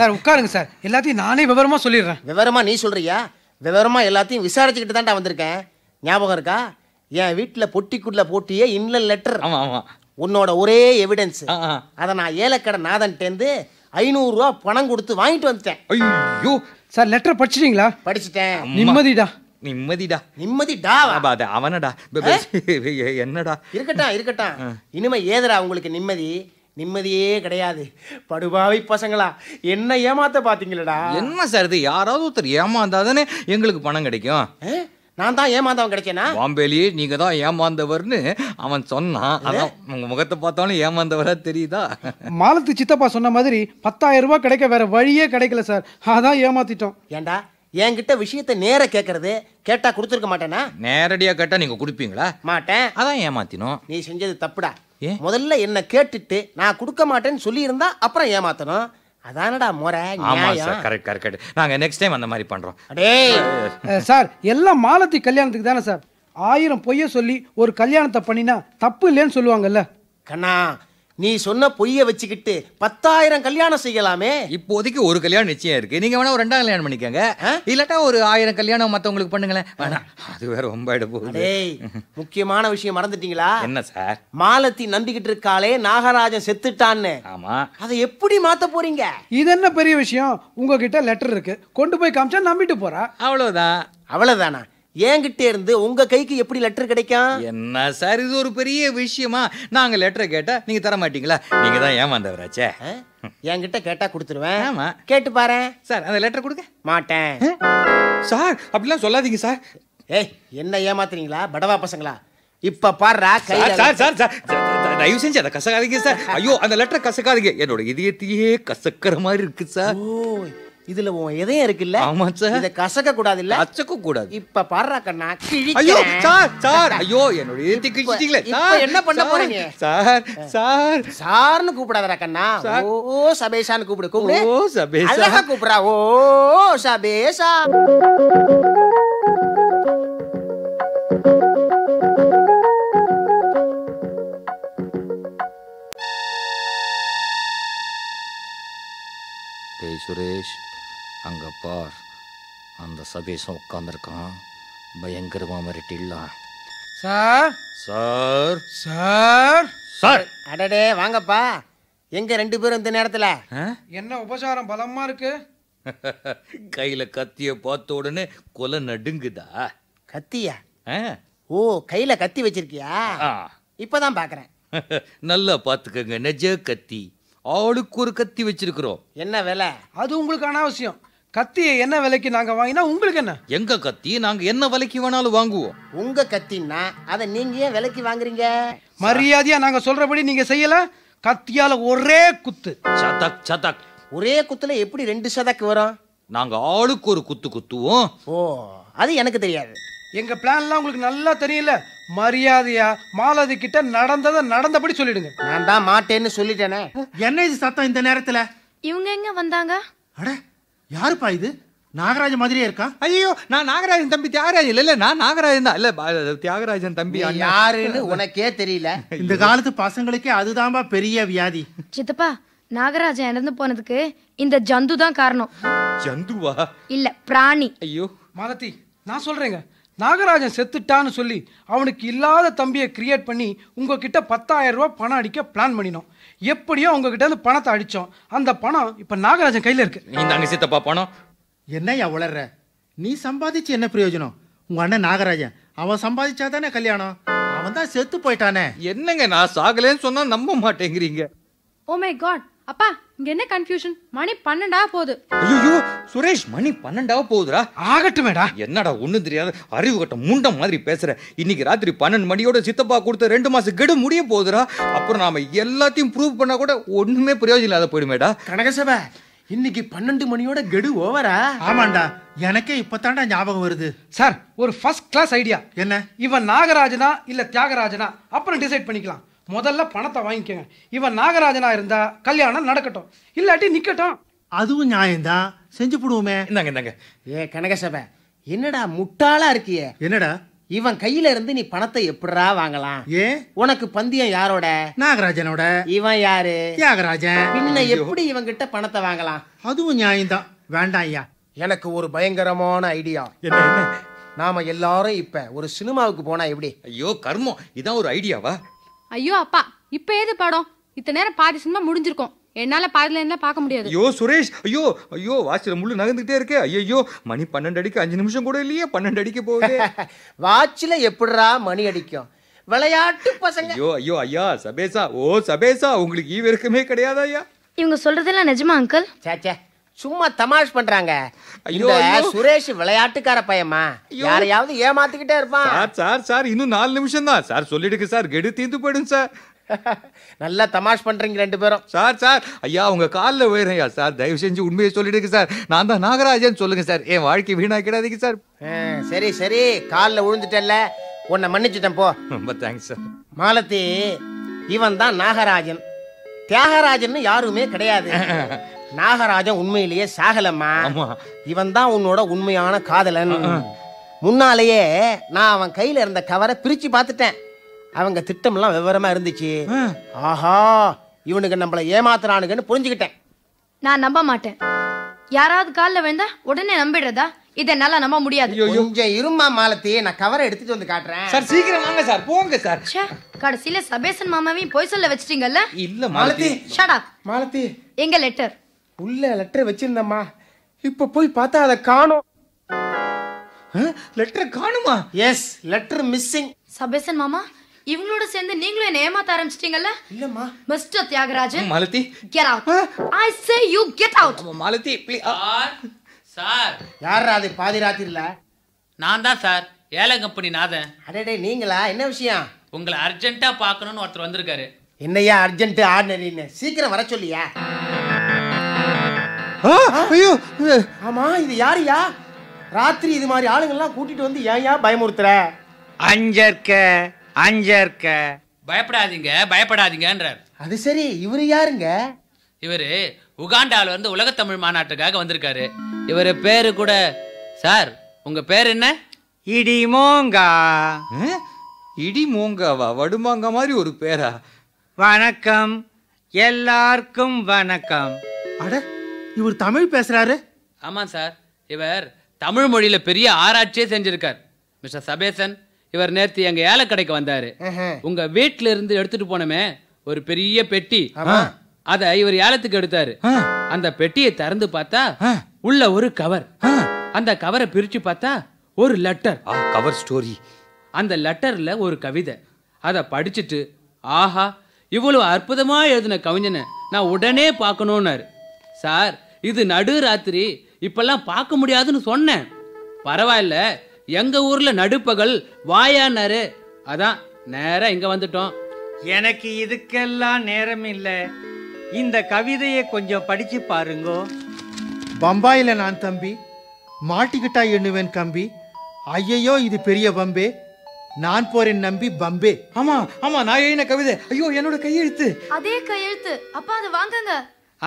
சார் உட்காருங்க சார் எல்லாத்தையும் நானே விவரமாக சொல்லிடுறேன் விவரமாக நீ சொல்கிறியா விவரமாக எல்லாத்தையும் விசாரிச்சுக்கிட்டு தான்டா வந்திருக்கேன் ஞாபகம் இருக்கா என் வீட்டில் பொட்டிக்குள்ளே போட்டியே இன்ல லெட்டர் ஆமாம் ஆமாம் உன்னோட ஒரே எவிடன்ஸ் அதை நான் ஏலக்கடை நாதன்ட்டேருந்து ஐநூறுரூவா பணம் கொடுத்து வாங்கிட்டு வந்துட்டேன் ஐயோ சார் லெட்டர் படிச்சிட்டீங்களா படிச்சிட்டேன் நிம்மதிடா நிம்மதிடா நிம்மதிடா அது அவனடா என்னடா இருக்கட்டும் இருக்கட்டும் இனிமே ஏதரா உங்களுக்கு நிம்மதி நிம்மதியே கிடையாது படுபாவை பசங்களா என்ன ஏமாத்த பாத்தீங்களடா என்ன சார் இது யாராவது ஒருத்தர் ஏமாந்தாதானே எங்களுக்கு பணம் கிடைக்கும் நான் தான் ஏமாந்தவன் கிடைச்சேனா பாம்பேலி நீங்க தான் ஏமாந்தவர்னு அவன் சொன்னான் அதான் உங்க முகத்தை பார்த்தாலும் ஏமாந்தவரா தெரியுதா மாலத்து சித்தப்பா சொன்ன மாதிரி பத்தாயிரம் ரூபாய் கிடைக்க வேற வழியே கிடைக்கல சார் அதான் ஏமாத்திட்டோம் ஏண்டா என்கிட்ட விஷயத்த நேர கேட்கறது கேட்டா கொடுத்துருக்க மாட்டேனா நேரடியா கேட்டா நீங்க கொடுப்பீங்களா மாட்டேன் அதான் ஏமாத்தினோம் நீ செஞ்சது தப்புடா முதல்ல என்ன கேட்டுட்டு நான் கொடுக்க மாட்டேன்னு சொல்லியிருந்தா அப்புறம் ஏமாத்தணும் அதானடா முறை ஆமா சார் கரெக்ட் கரெக்ட் நாங்க நெக்ஸ்ட் டைம் அந்த மாதிரி பண்றோம் டேய் சார் எல்லாம் மாலத்தி கல்யாணத்துக்கு தானே சார் ஆயிரம் பொய்ய சொல்லி ஒரு கல்யாணத்தை பண்ணினா தப்பு இல்லைன்னு சொல்லுவாங்கல்ல கண்ணா நீ சொன்ன பொய்யை வச்சுக்கிட்டு பத்தாயிரம் கல்யாணம் செய்யலாமே இப்போதைக்கு ஒரு கல்யாணம் நிச்சயம் இருக்கு நீங்க வேணா ஒரு ரெண்டாம் கல்யாணம் பண்ணிக்கங்க இல்லாட்டா ஒரு ஆயிரம் கல்யாணம் மத்தவங்களுக்கு பண்ணுங்களேன் வேணாம் அது வேற ரொம்ப டேய் முக்கியமான விஷயம் மறந்துட்டீங்களா என்ன சார் மாலத்தி நம்பிக்கிட்டு இருக்காளே நாகராஜன் செத்துட்டான்னு ஆமா அதை எப்படி மாத்த போறீங்க இது என்ன பெரிய விஷயம் உங்ககிட்ட லெட்டர் இருக்கு கொண்டு போய் காமிச்சா நம்பிட்டு போறா அவ்வளவுதான் அவ்வளவுதானா என்கிட்டே இருந்து உங்க கைக்கு எப்படி லெட்டர் கிடைக்கும் என்ன சார் இது ஒரு பெரிய விஷயமா நாங்க லெட்டர் கேட்டா நீங்க தர மாட்டீங்களா நீங்க தான் ஏமாந்தவராச்சே என்கிட்ட கேட்டா கொடுத்துருவேன் ஆமா கேட்டு பாரு சார் அந்த லெட்டர் கொடுக்க மாட்டேன் சார் அப்படிலாம் சொல்லாதீங்க சார் ஏய் என்ன ஏமாத்துறீங்களா படவா பசங்களா இப்ப பாரு சார் சார் சார் தயவு செஞ்சு அதை கசக்காதீங்க சார் ஐயோ அந்த லெட்டர் கசக்காதீங்க என்னோட இதயத்தையே கசக்கிற மாதிரி இருக்கு சார் இதுல உன் எதையும் இருக்குல்ல ஆமா சார் இத கசக்க கூடாது இல்ல அச்சக்க கூடாது இப்ப பாறா கண்ணா கிழிக்கிறேன் ஐயோ சார் சார் ஐயோ என்னோட ஏத்தி கிழிச்சிட்டீங்களே என்ன பண்ண போறீங்க சார் சார் சார்னு கூப்பிடாதடா கண்ணா ஓ சபேஷான்னு கூப்பிடு கூப்பிடு ஓ சபேஷா அழகா கூப்பிடுறா ஓ சபேஷா சுரேஷ் பார் அந்த சதீஷம் உட்காந்துருக்கான் பயங்கரமா மிரட்டிடலாம் சார் சார் சார் சார் அடடே வாங்கப்பா எங்க ரெண்டு பேரும் இந்த நேரத்தில் என்ன உபசாரம் பலமா இருக்கு <laughs> கையில கத்திய பார்த்த உடனே கொலை நடுங்குதா கத்தியா ஓ கையில கத்தி வச்சிருக்கியா இப்பதான் பாக்குறேன் <laughs> நல்லா பாத்துக்கங்க நெஜ கத்தி ஆளுக்கு ஒரு கத்தி வச்சிருக்கிறோம் என்ன விலை அது உங்களுக்கு அனாவசியம் கத்தியை என்ன விலைக்கு நாங்க வாங்கினா உங்களுக்கு என்ன எங்க கத்தி நாங்க என்ன விலைக்கு வேணாலும் வாங்குவோம் உங்க கத்தின்னா அதை நீங்க ஏன் விலைக்கு வாங்குறீங்க மரியாதையா நாங்க சொல்றபடி நீங்க செய்யல கத்தியால ஒரே குத்து சதக் சதக் ஒரே குத்துல எப்படி ரெண்டு சதக்கு வரும் நாங்க ஆளுக்கு ஒரு குத்து குத்துவோம் ஓ அது எனக்கு தெரியாது எங்க பிளான்லாம் உங்களுக்கு நல்லா தெரியல மரியாதையா மாலதி கிட்ட நடந்ததை நடந்தபடி சொல்லிடுங்க நான் தான் மாட்டேன்னு சொல்லிட்டேனே என்ன இது சத்தம் இந்த நேரத்துல இவங்க எங்க வந்தாங்க அட யாருப்பா இது நாகராஜ மாதிரியே இருக்கா ஐயோ நான் நாகராஜன் தம்பி தியாகராஜன் இல்ல இல்ல நான் நாகராஜன் தான் இல்ல தியாகராஜன் தம்பி யாருன்னு உனக்கே தெரியல இந்த காலத்து பசங்களுக்கே அதுதான்பா பெரிய வியாதி சித்தப்பா நாகராஜன் இறந்து போனதுக்கு இந்த ஜந்து தான் காரணம் ஜந்துவா இல்ல பிராணி ஐயோ மாலத்தி நான் சொல்றேங்க நாகராஜன் செத்துட்டான்னு சொல்லி அவனுக்கு இல்லாத தம்பியை கிரியேட் பண்ணி உங்ககிட்ட பத்தாயிரம் ரூபாய் பணம் அடிக்க பிளான் பண்ணினோம் எப்படியோ உங்ககிட்ட இருந்து பணத்தை அடித்தோம் அந்த பணம் இப்போ நாகராஜன் கையில் இருக்கு தாங்க சித்தப்பா பணம் என்னையா உளர்ற நீ சம்பாதிச்சு என்ன பிரயோஜனம் உங்க அண்ணன் நாகராஜன் அவன் சம்பாதிச்சா தானே கல்யாணம் அவன் தான் செத்து போயிட்டானே என்னங்க நான் சாகலேன்னு சொன்னா நம்ப மாட்டேங்கிறீங்க ஓ மை காட் அப்பா இங்க என்ன கன்ஃபியூஷன் மணி பன்னெண்டாவது போகுது ஐயோ சுரேஷ் மணி பன்னெண்டா போகுதுடா ஆகட்டுமேடா என்னடா ஒண்ணும் தெரியாது அறிவு கட்ட முண்ட மாதிரி பேசுற இன்னைக்கு ராத்திரி பன்னெண்டு மணியோட சித்தப்பா கொடுத்த ரெண்டு மாசம் கெடு முடிய போகுதுடா அப்புறம் நாம எல்லாத்தையும் ப்ரூவ் பண்ணா கூட ஒண்ணுமே பிரயோஜனம் இல்லாத மேடா கனகசபை இன்னைக்கு பன்னெண்டு மணியோட கெடு ஓவரா ஆமாண்டா எனக்கே இப்பதான்டா ஞாபகம் வருது சார் ஒரு ஃபர்ஸ்ட் கிளாஸ் ஐடியா என்ன இவன் நாகராஜனா இல்ல தியாகராஜனா அப்புறம் டிசைட் பண்ணிக்கலாம் முதல்ல பணத்தை வாங்கிக்கோங்க இவன் நாகராஜனா இருந்தா கல்யாணம் நடக்கட்டும் இல்லாட்டி நிக்கட்டும் அதுவும் நியாயம்தான் செஞ்சு போடுவோமே இந்தாங்க இந்தாங்க ஏ கனகசபை என்னடா முட்டாளா இருக்கியே என்னடா இவன் கையில இருந்து நீ பணத்தை எப்படிரா வாங்கலாம் ஏ உனக்கு பந்தியம் யாரோட நாகராஜனோட இவன் யாரு தியாகராஜன் பின்ன எப்படி இவன் கிட்ட பணத்தை வாங்கலாம் அதுவும் நியாயம்தான் வேண்டாம் ஐயா எனக்கு ஒரு பயங்கரமான ஐடியா என்ன நாம எல்லாரும் இப்ப ஒரு சினிமாவுக்கு போனா எப்படி ஐயோ கர்மம் இதான் ஒரு ஐடியாவா ஐயோ அப்பா இப்போ ஏது படம் இத்தனை நேரம் பாதி சினிமா முடிஞ்சிருக்கும் என்னால பாதியில என்ன பார்க்க முடியாது ஐயோ சுரேஷ் ஐயோ ஐயோ வாட்சில முள்ளு நகர்ந்துகிட்டே இருக்கே ஐயோ மணி பன்னெண்டு அடிக்கு அஞ்சு நிமிஷம் கூட இல்லையே பன்னெண்டு அடிக்கு போகுது <laughs> வாட்சில எப்படிரா மணி அடிக்கும் விளையாட்டு பசங்க ஐயோ ஐயோ ஐயா சபேசா ஓ சபேசா உங்களுக்கு ஈவெருக்குமே கிடையாது ஐயா இவங்க சொல்றதெல்லாம் நிஜமா அங்கிள் சேச்சே சும்மா தமாஷ் பண்றாங்க ஐயோ சுரேஷ் விளையாட்டுக்கார பையமா யாரையாவது ஏமாத்திக்கிட்டே இருப்பான் சார் சார் சார் இன்னும் நாலு நிமிஷம் தான் சார் சொல்லிடுங்க சார் கெடு தீந்து போயிடும் சார் <laughs> நல்லா தமாஷ் பண்றீங்க ரெண்டு பேரும் சார் சார் ஐயா உங்க காலில் உயிரையா சார் தயவு செஞ்சு உண்மையை சொல்லிடுங்க சார் நான் தான் நாகராஜன் சொல்லுங்க சார் என் வாழ்க்கை வீணாக்கிடாதீங்க சார் சரி சரி காலில் விழுந்துட்டல்ல உன்னை மன்னிச்சுட்டேன் போ ரொம்ப தேங்க்ஸ் சார் மாலத்தி இவன் தான் நாகராஜன் தியாகராஜன் யாருமே கிடையாது <laughs> நாகராஜன் உண்மையிலேயே சாகலம்மா இவன் தான் உன்னோட உண்மையான காதலன் முன்னாலேயே நான் அவன் கையில இருந்த கவரை பிரிச்சு பார்த்துட்டேன் அவங்க திட்டம்லாம் விவரமா இருந்துச்சு ஆஹா இவனுக்கு நம்மள ஏமாத்துறானுங்கன்னு புரிஞ்சுக்கிட்டேன் நான் நம்ப மாட்டேன் யாராவது காலில் வேண்டா உடனே நம்பிடுறதா இதை நல்லா நம்ப முடியாது கொஞ்சம் இருமா மாலத்தி நான் கவரை எடுத்துட்டு வந்து காட்டுறேன் சார் சீக்கிரம் வாங்க சார் போங்க சார் கடைசியில சபேசன் மாமாவையும் பொய் சொல்ல வச்சிட்டீங்கல்ல இல்ல மாலத்தி ஷடா மாலத்தி எங்க லெட்டர் உள்ள லெட்டர் வச்சிருந்தம்மா இப்ப போய் பார்த்தா அதை காணோம் லெட்டர் காணுமா எஸ் லெட்டர் மிஸ்ஸிங் சபேசன் மாமா இவங்களோட சேர்ந்து நீங்களும் என்ன ஏமாத்த ஆரம்பிச்சிட்டீங்கல்ல இல்லம்மா mister Thiagarajan Malathi get out I say you get out Malathi sir sir யார் அது பாதி ராத்திரில நான் தான் சார் ஏலம் கம்பெனி நாதன் அடடே நீங்களா என்ன விஷயம் உங்களை அர்ஜென்ட்டா பார்க்கணும்னு ஒருத்தர் வந்திருக்காரு என்னையா அர்ஜென்ட் ஆர்டினரின்னு சீக்கிரம் வர சொல்லியா ஐயோ ஆமா இது யாரையா ராத்திரி இது மாதிரி ஆளுங்கள்லாம் கூட்டிட்டு வந்து ஏன் ஏன் பயமுறுத்துற அஞ்சற்க அஞ்சற்க பயப்படாதீங்க பயப்படாதீங்கன்றார் அது சரி இவரு யாருங்க இவரு உகாண்டாவில் வந்து உலக தமிழ் மாநாட்டுக்காக வந்திருக்காரு இவர் பேரு கூட சார் உங்க பேர் என்ன இடி இடி மூங்காவா வடுமாங்க மாதிரி ஒரு பேரா வணக்கம் எல்லாருக்கும் வணக்கம் அட இவர் தமிழ் பேசுறாரு ஆமாம் சார் இவர் தமிழ் மொழியில் பெரிய ஆராய்ச்சியே செஞ்சிருக்கார் மிஸ்டர் சபேசன் இவர் நேற்று எங்க ஏலக்கடைக்கு வந்தாரு உங்க வீட்டுல இருந்து எடுத்துட்டு போனமே ஒரு பெரிய பெட்டி அத இவர் ஏலத்துக்கு எடுத்தாரு அந்த பெட்டியை திறந்து பார்த்தா உள்ள ஒரு கவர் அந்த கவரை பிரிச்சு பார்த்தா ஒரு லெட்டர் கவர் ஸ்டோரி அந்த லெட்டர்ல ஒரு கவிதை அதை படிச்சுட்டு ஆஹா இவ்வளவு அற்புதமா எழுதின கவிஞனை நான் உடனே பார்க்கணும்னாரு சார் இது நடு ராத்திரி இப்பெல்லாம் பார்க்க முடியாதுன்னு சொன்னேன் பரவாயில்ல எங்கள் ஊரில் நடுப்பகல் வாயானாரு அதான் நேராக இங்கே வந்துட்டோம் எனக்கு இதுக்கெல்லாம் நேரம் இல்லை இந்த கவிதையை கொஞ்சம் படிச்சு பாருங்கோ பம்பாயில் நான் தம்பி மாட்டிக்கிட்டா எண்ணுவேன் கம்பி ஐயையோ இது பெரிய பம்பே நான் போறேன் நம்பி பம்பே ஆமா ஆமா நான் எழுதின கவிதை ஐயோ என்னோட கையெழுத்து அதே கையெழுத்து அப்பா அதை வாங்குங்க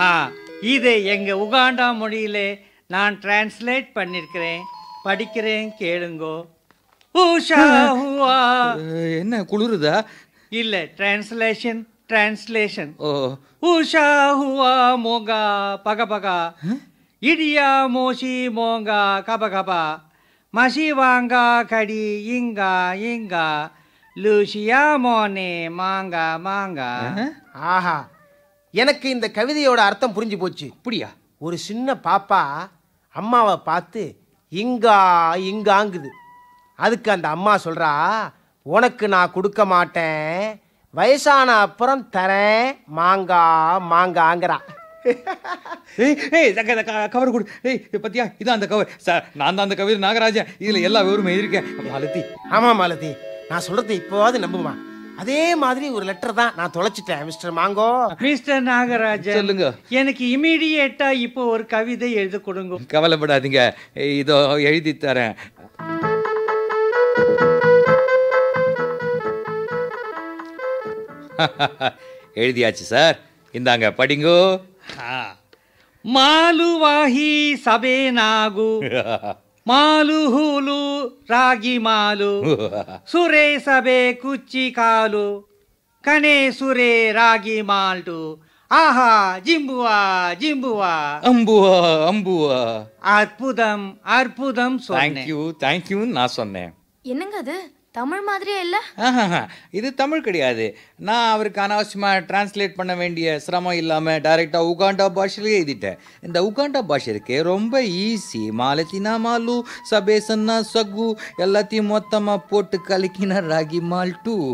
ஆ இது எங்கள் உகாண்டா மொழியிலே நான் டிரான்ஸ்லேட் பண்ணியிருக்கிறேன் படிக்கிறேன் கேளுங்கோ என்ன குளிருதா இல்லை டிரான்ஸ்லேஷன் டிரான்ஸ்லேஷன் ஓ ஊஷா ஹுவா மோங்கா பக பகா இடியா மோசி மோங்கா கப கபா மசி வாங்கா கடி இங்கா இங்கா லூசியா மோனே மாங்கா மாங்கா ஆஹா எனக்கு இந்த கவிதையோட அர்த்தம் புரிஞ்சு போச்சு அப்படியா ஒரு சின்ன பாப்பா அம்மாவை பார்த்து இங்கா இங்காங்குது அதுக்கு அந்த அம்மா சொல்கிறா உனக்கு நான் கொடுக்க மாட்டேன் வயசான அப்புறம் தரேன் மாங்கா மாங்காங்கிறா கவர் <laughs> கொடு இதை பத்தியா இதான் அந்த கவர் சார் நான் தான் அந்த கவிதை நாகராஜன் இதில் எல்லா விவரமும் இருக்கேன் மாலதி ஆமாம் மாலதி நான் சொல்கிறது இப்போவாது நம்புவான் அதே மாதிரி ஒரு லெட்டர் தான் நான் தொலைச்சிட்டேன் மிஸ்டர் மாங்கோ மிஸ்டர் நாகராஜ் சொல்லுங்க எனக்கு இமீடியேட்டா இப்போ ஒரு கவிதை எழுத கொடுங்க கவலைப்படாதீங்க இதோ எழுதி தரேன் <laughs> எழுதியாச்சு சார் இந்தாங்க படிங்கோ மாலுவாஹி சபே நாகு <laughs> ಮಾಲು ರಾಗಿ ಮಾಲು ಸುರೇಸಬೆ ಕುಚ್ಚಿ ಕಾಲು ಕಣೆ ಸುರೆ ರಾಗಿ ಮಾಲ್ಟು ఆహా జింబువా జింబువా అంబువా అంబువా அற்புதம் அற்புதம் சொன்னேன் தேங்க்யூ தேங்க்யூ நான் சொன்னேன் என்னங்க அது தமிழ் மாதிரியே இல்லை இது தமிழ் கிடையாது நான் அவருக்கு அனாவசியமாக டிரான்ஸ்லேட் பண்ண வேண்டிய சிரமம் இல்லாமல் டைரெக்டாக உகாண்டா பாஷையிலே எழுதிட்டேன் இந்த உகாண்டா பாஷை ரொம்ப ஈஸி மாலத்தினா மாலு சபேசன்னா சகு எல்லாத்தையும் மொத்தமாக போட்டு கலக்கினா ராகி மால் டூ <laughs>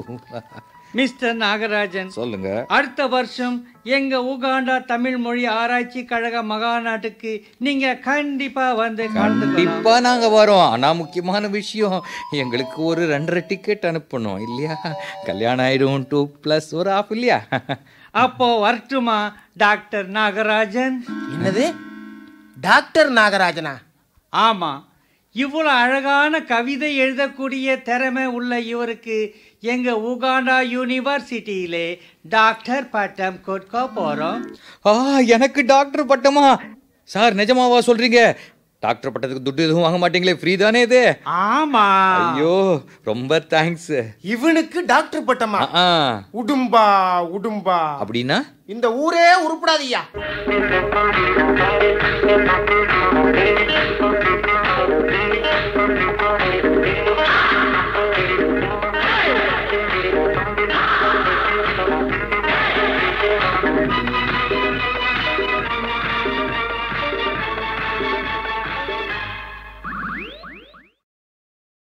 மிஸ்டர் நாகராஜன் சொல்லுங்க அடுத்த வருஷம் எங்க உகாண்டா தமிழ் மொழி ஆராய்ச்சி கழக மகாநாட்டுக்கு நீங்க கண்டிப்பா வந்து கண்டிப்பா நாங்க வரோம் ஆனா முக்கியமான விஷயம் எங்களுக்கு ஒரு ரெண்டரை டிக்கெட் அனுப்பணும் இல்லையா கல்யாணம் ஆயிடும் டூ பிளஸ் ஒரு ஆஃப் இல்லையா அப்போ வரட்டுமா டாக்டர் நாகராஜன் என்னது டாக்டர் நாகராஜனா ஆமாம் இவ்வளோ அழகான கவிதை எழுதக்கூடிய திறமை உள்ள இவருக்கு எங்கள் உகாண்டா யூனிவர்சிட்டியிலே டாக்டர் பட்டம் கொடுக்க போகிறோம் ஆ எனக்கு டாக்டர் பட்டமா சார் நிஜமாவா சொல்கிறீங்க டாக்டர் பட்டத்துக்கு துட்டு எதுவும் வாங்க மாட்டீங்களே ஃப்ரீ தானே இது ஆமா ஐயோ ரொம்ப தேங்க்ஸ் இவனுக்கு டாக்டர் பட்டமா உடும்பா உடும்பா அப்படின்னா இந்த ஊரே உருப்படாதியா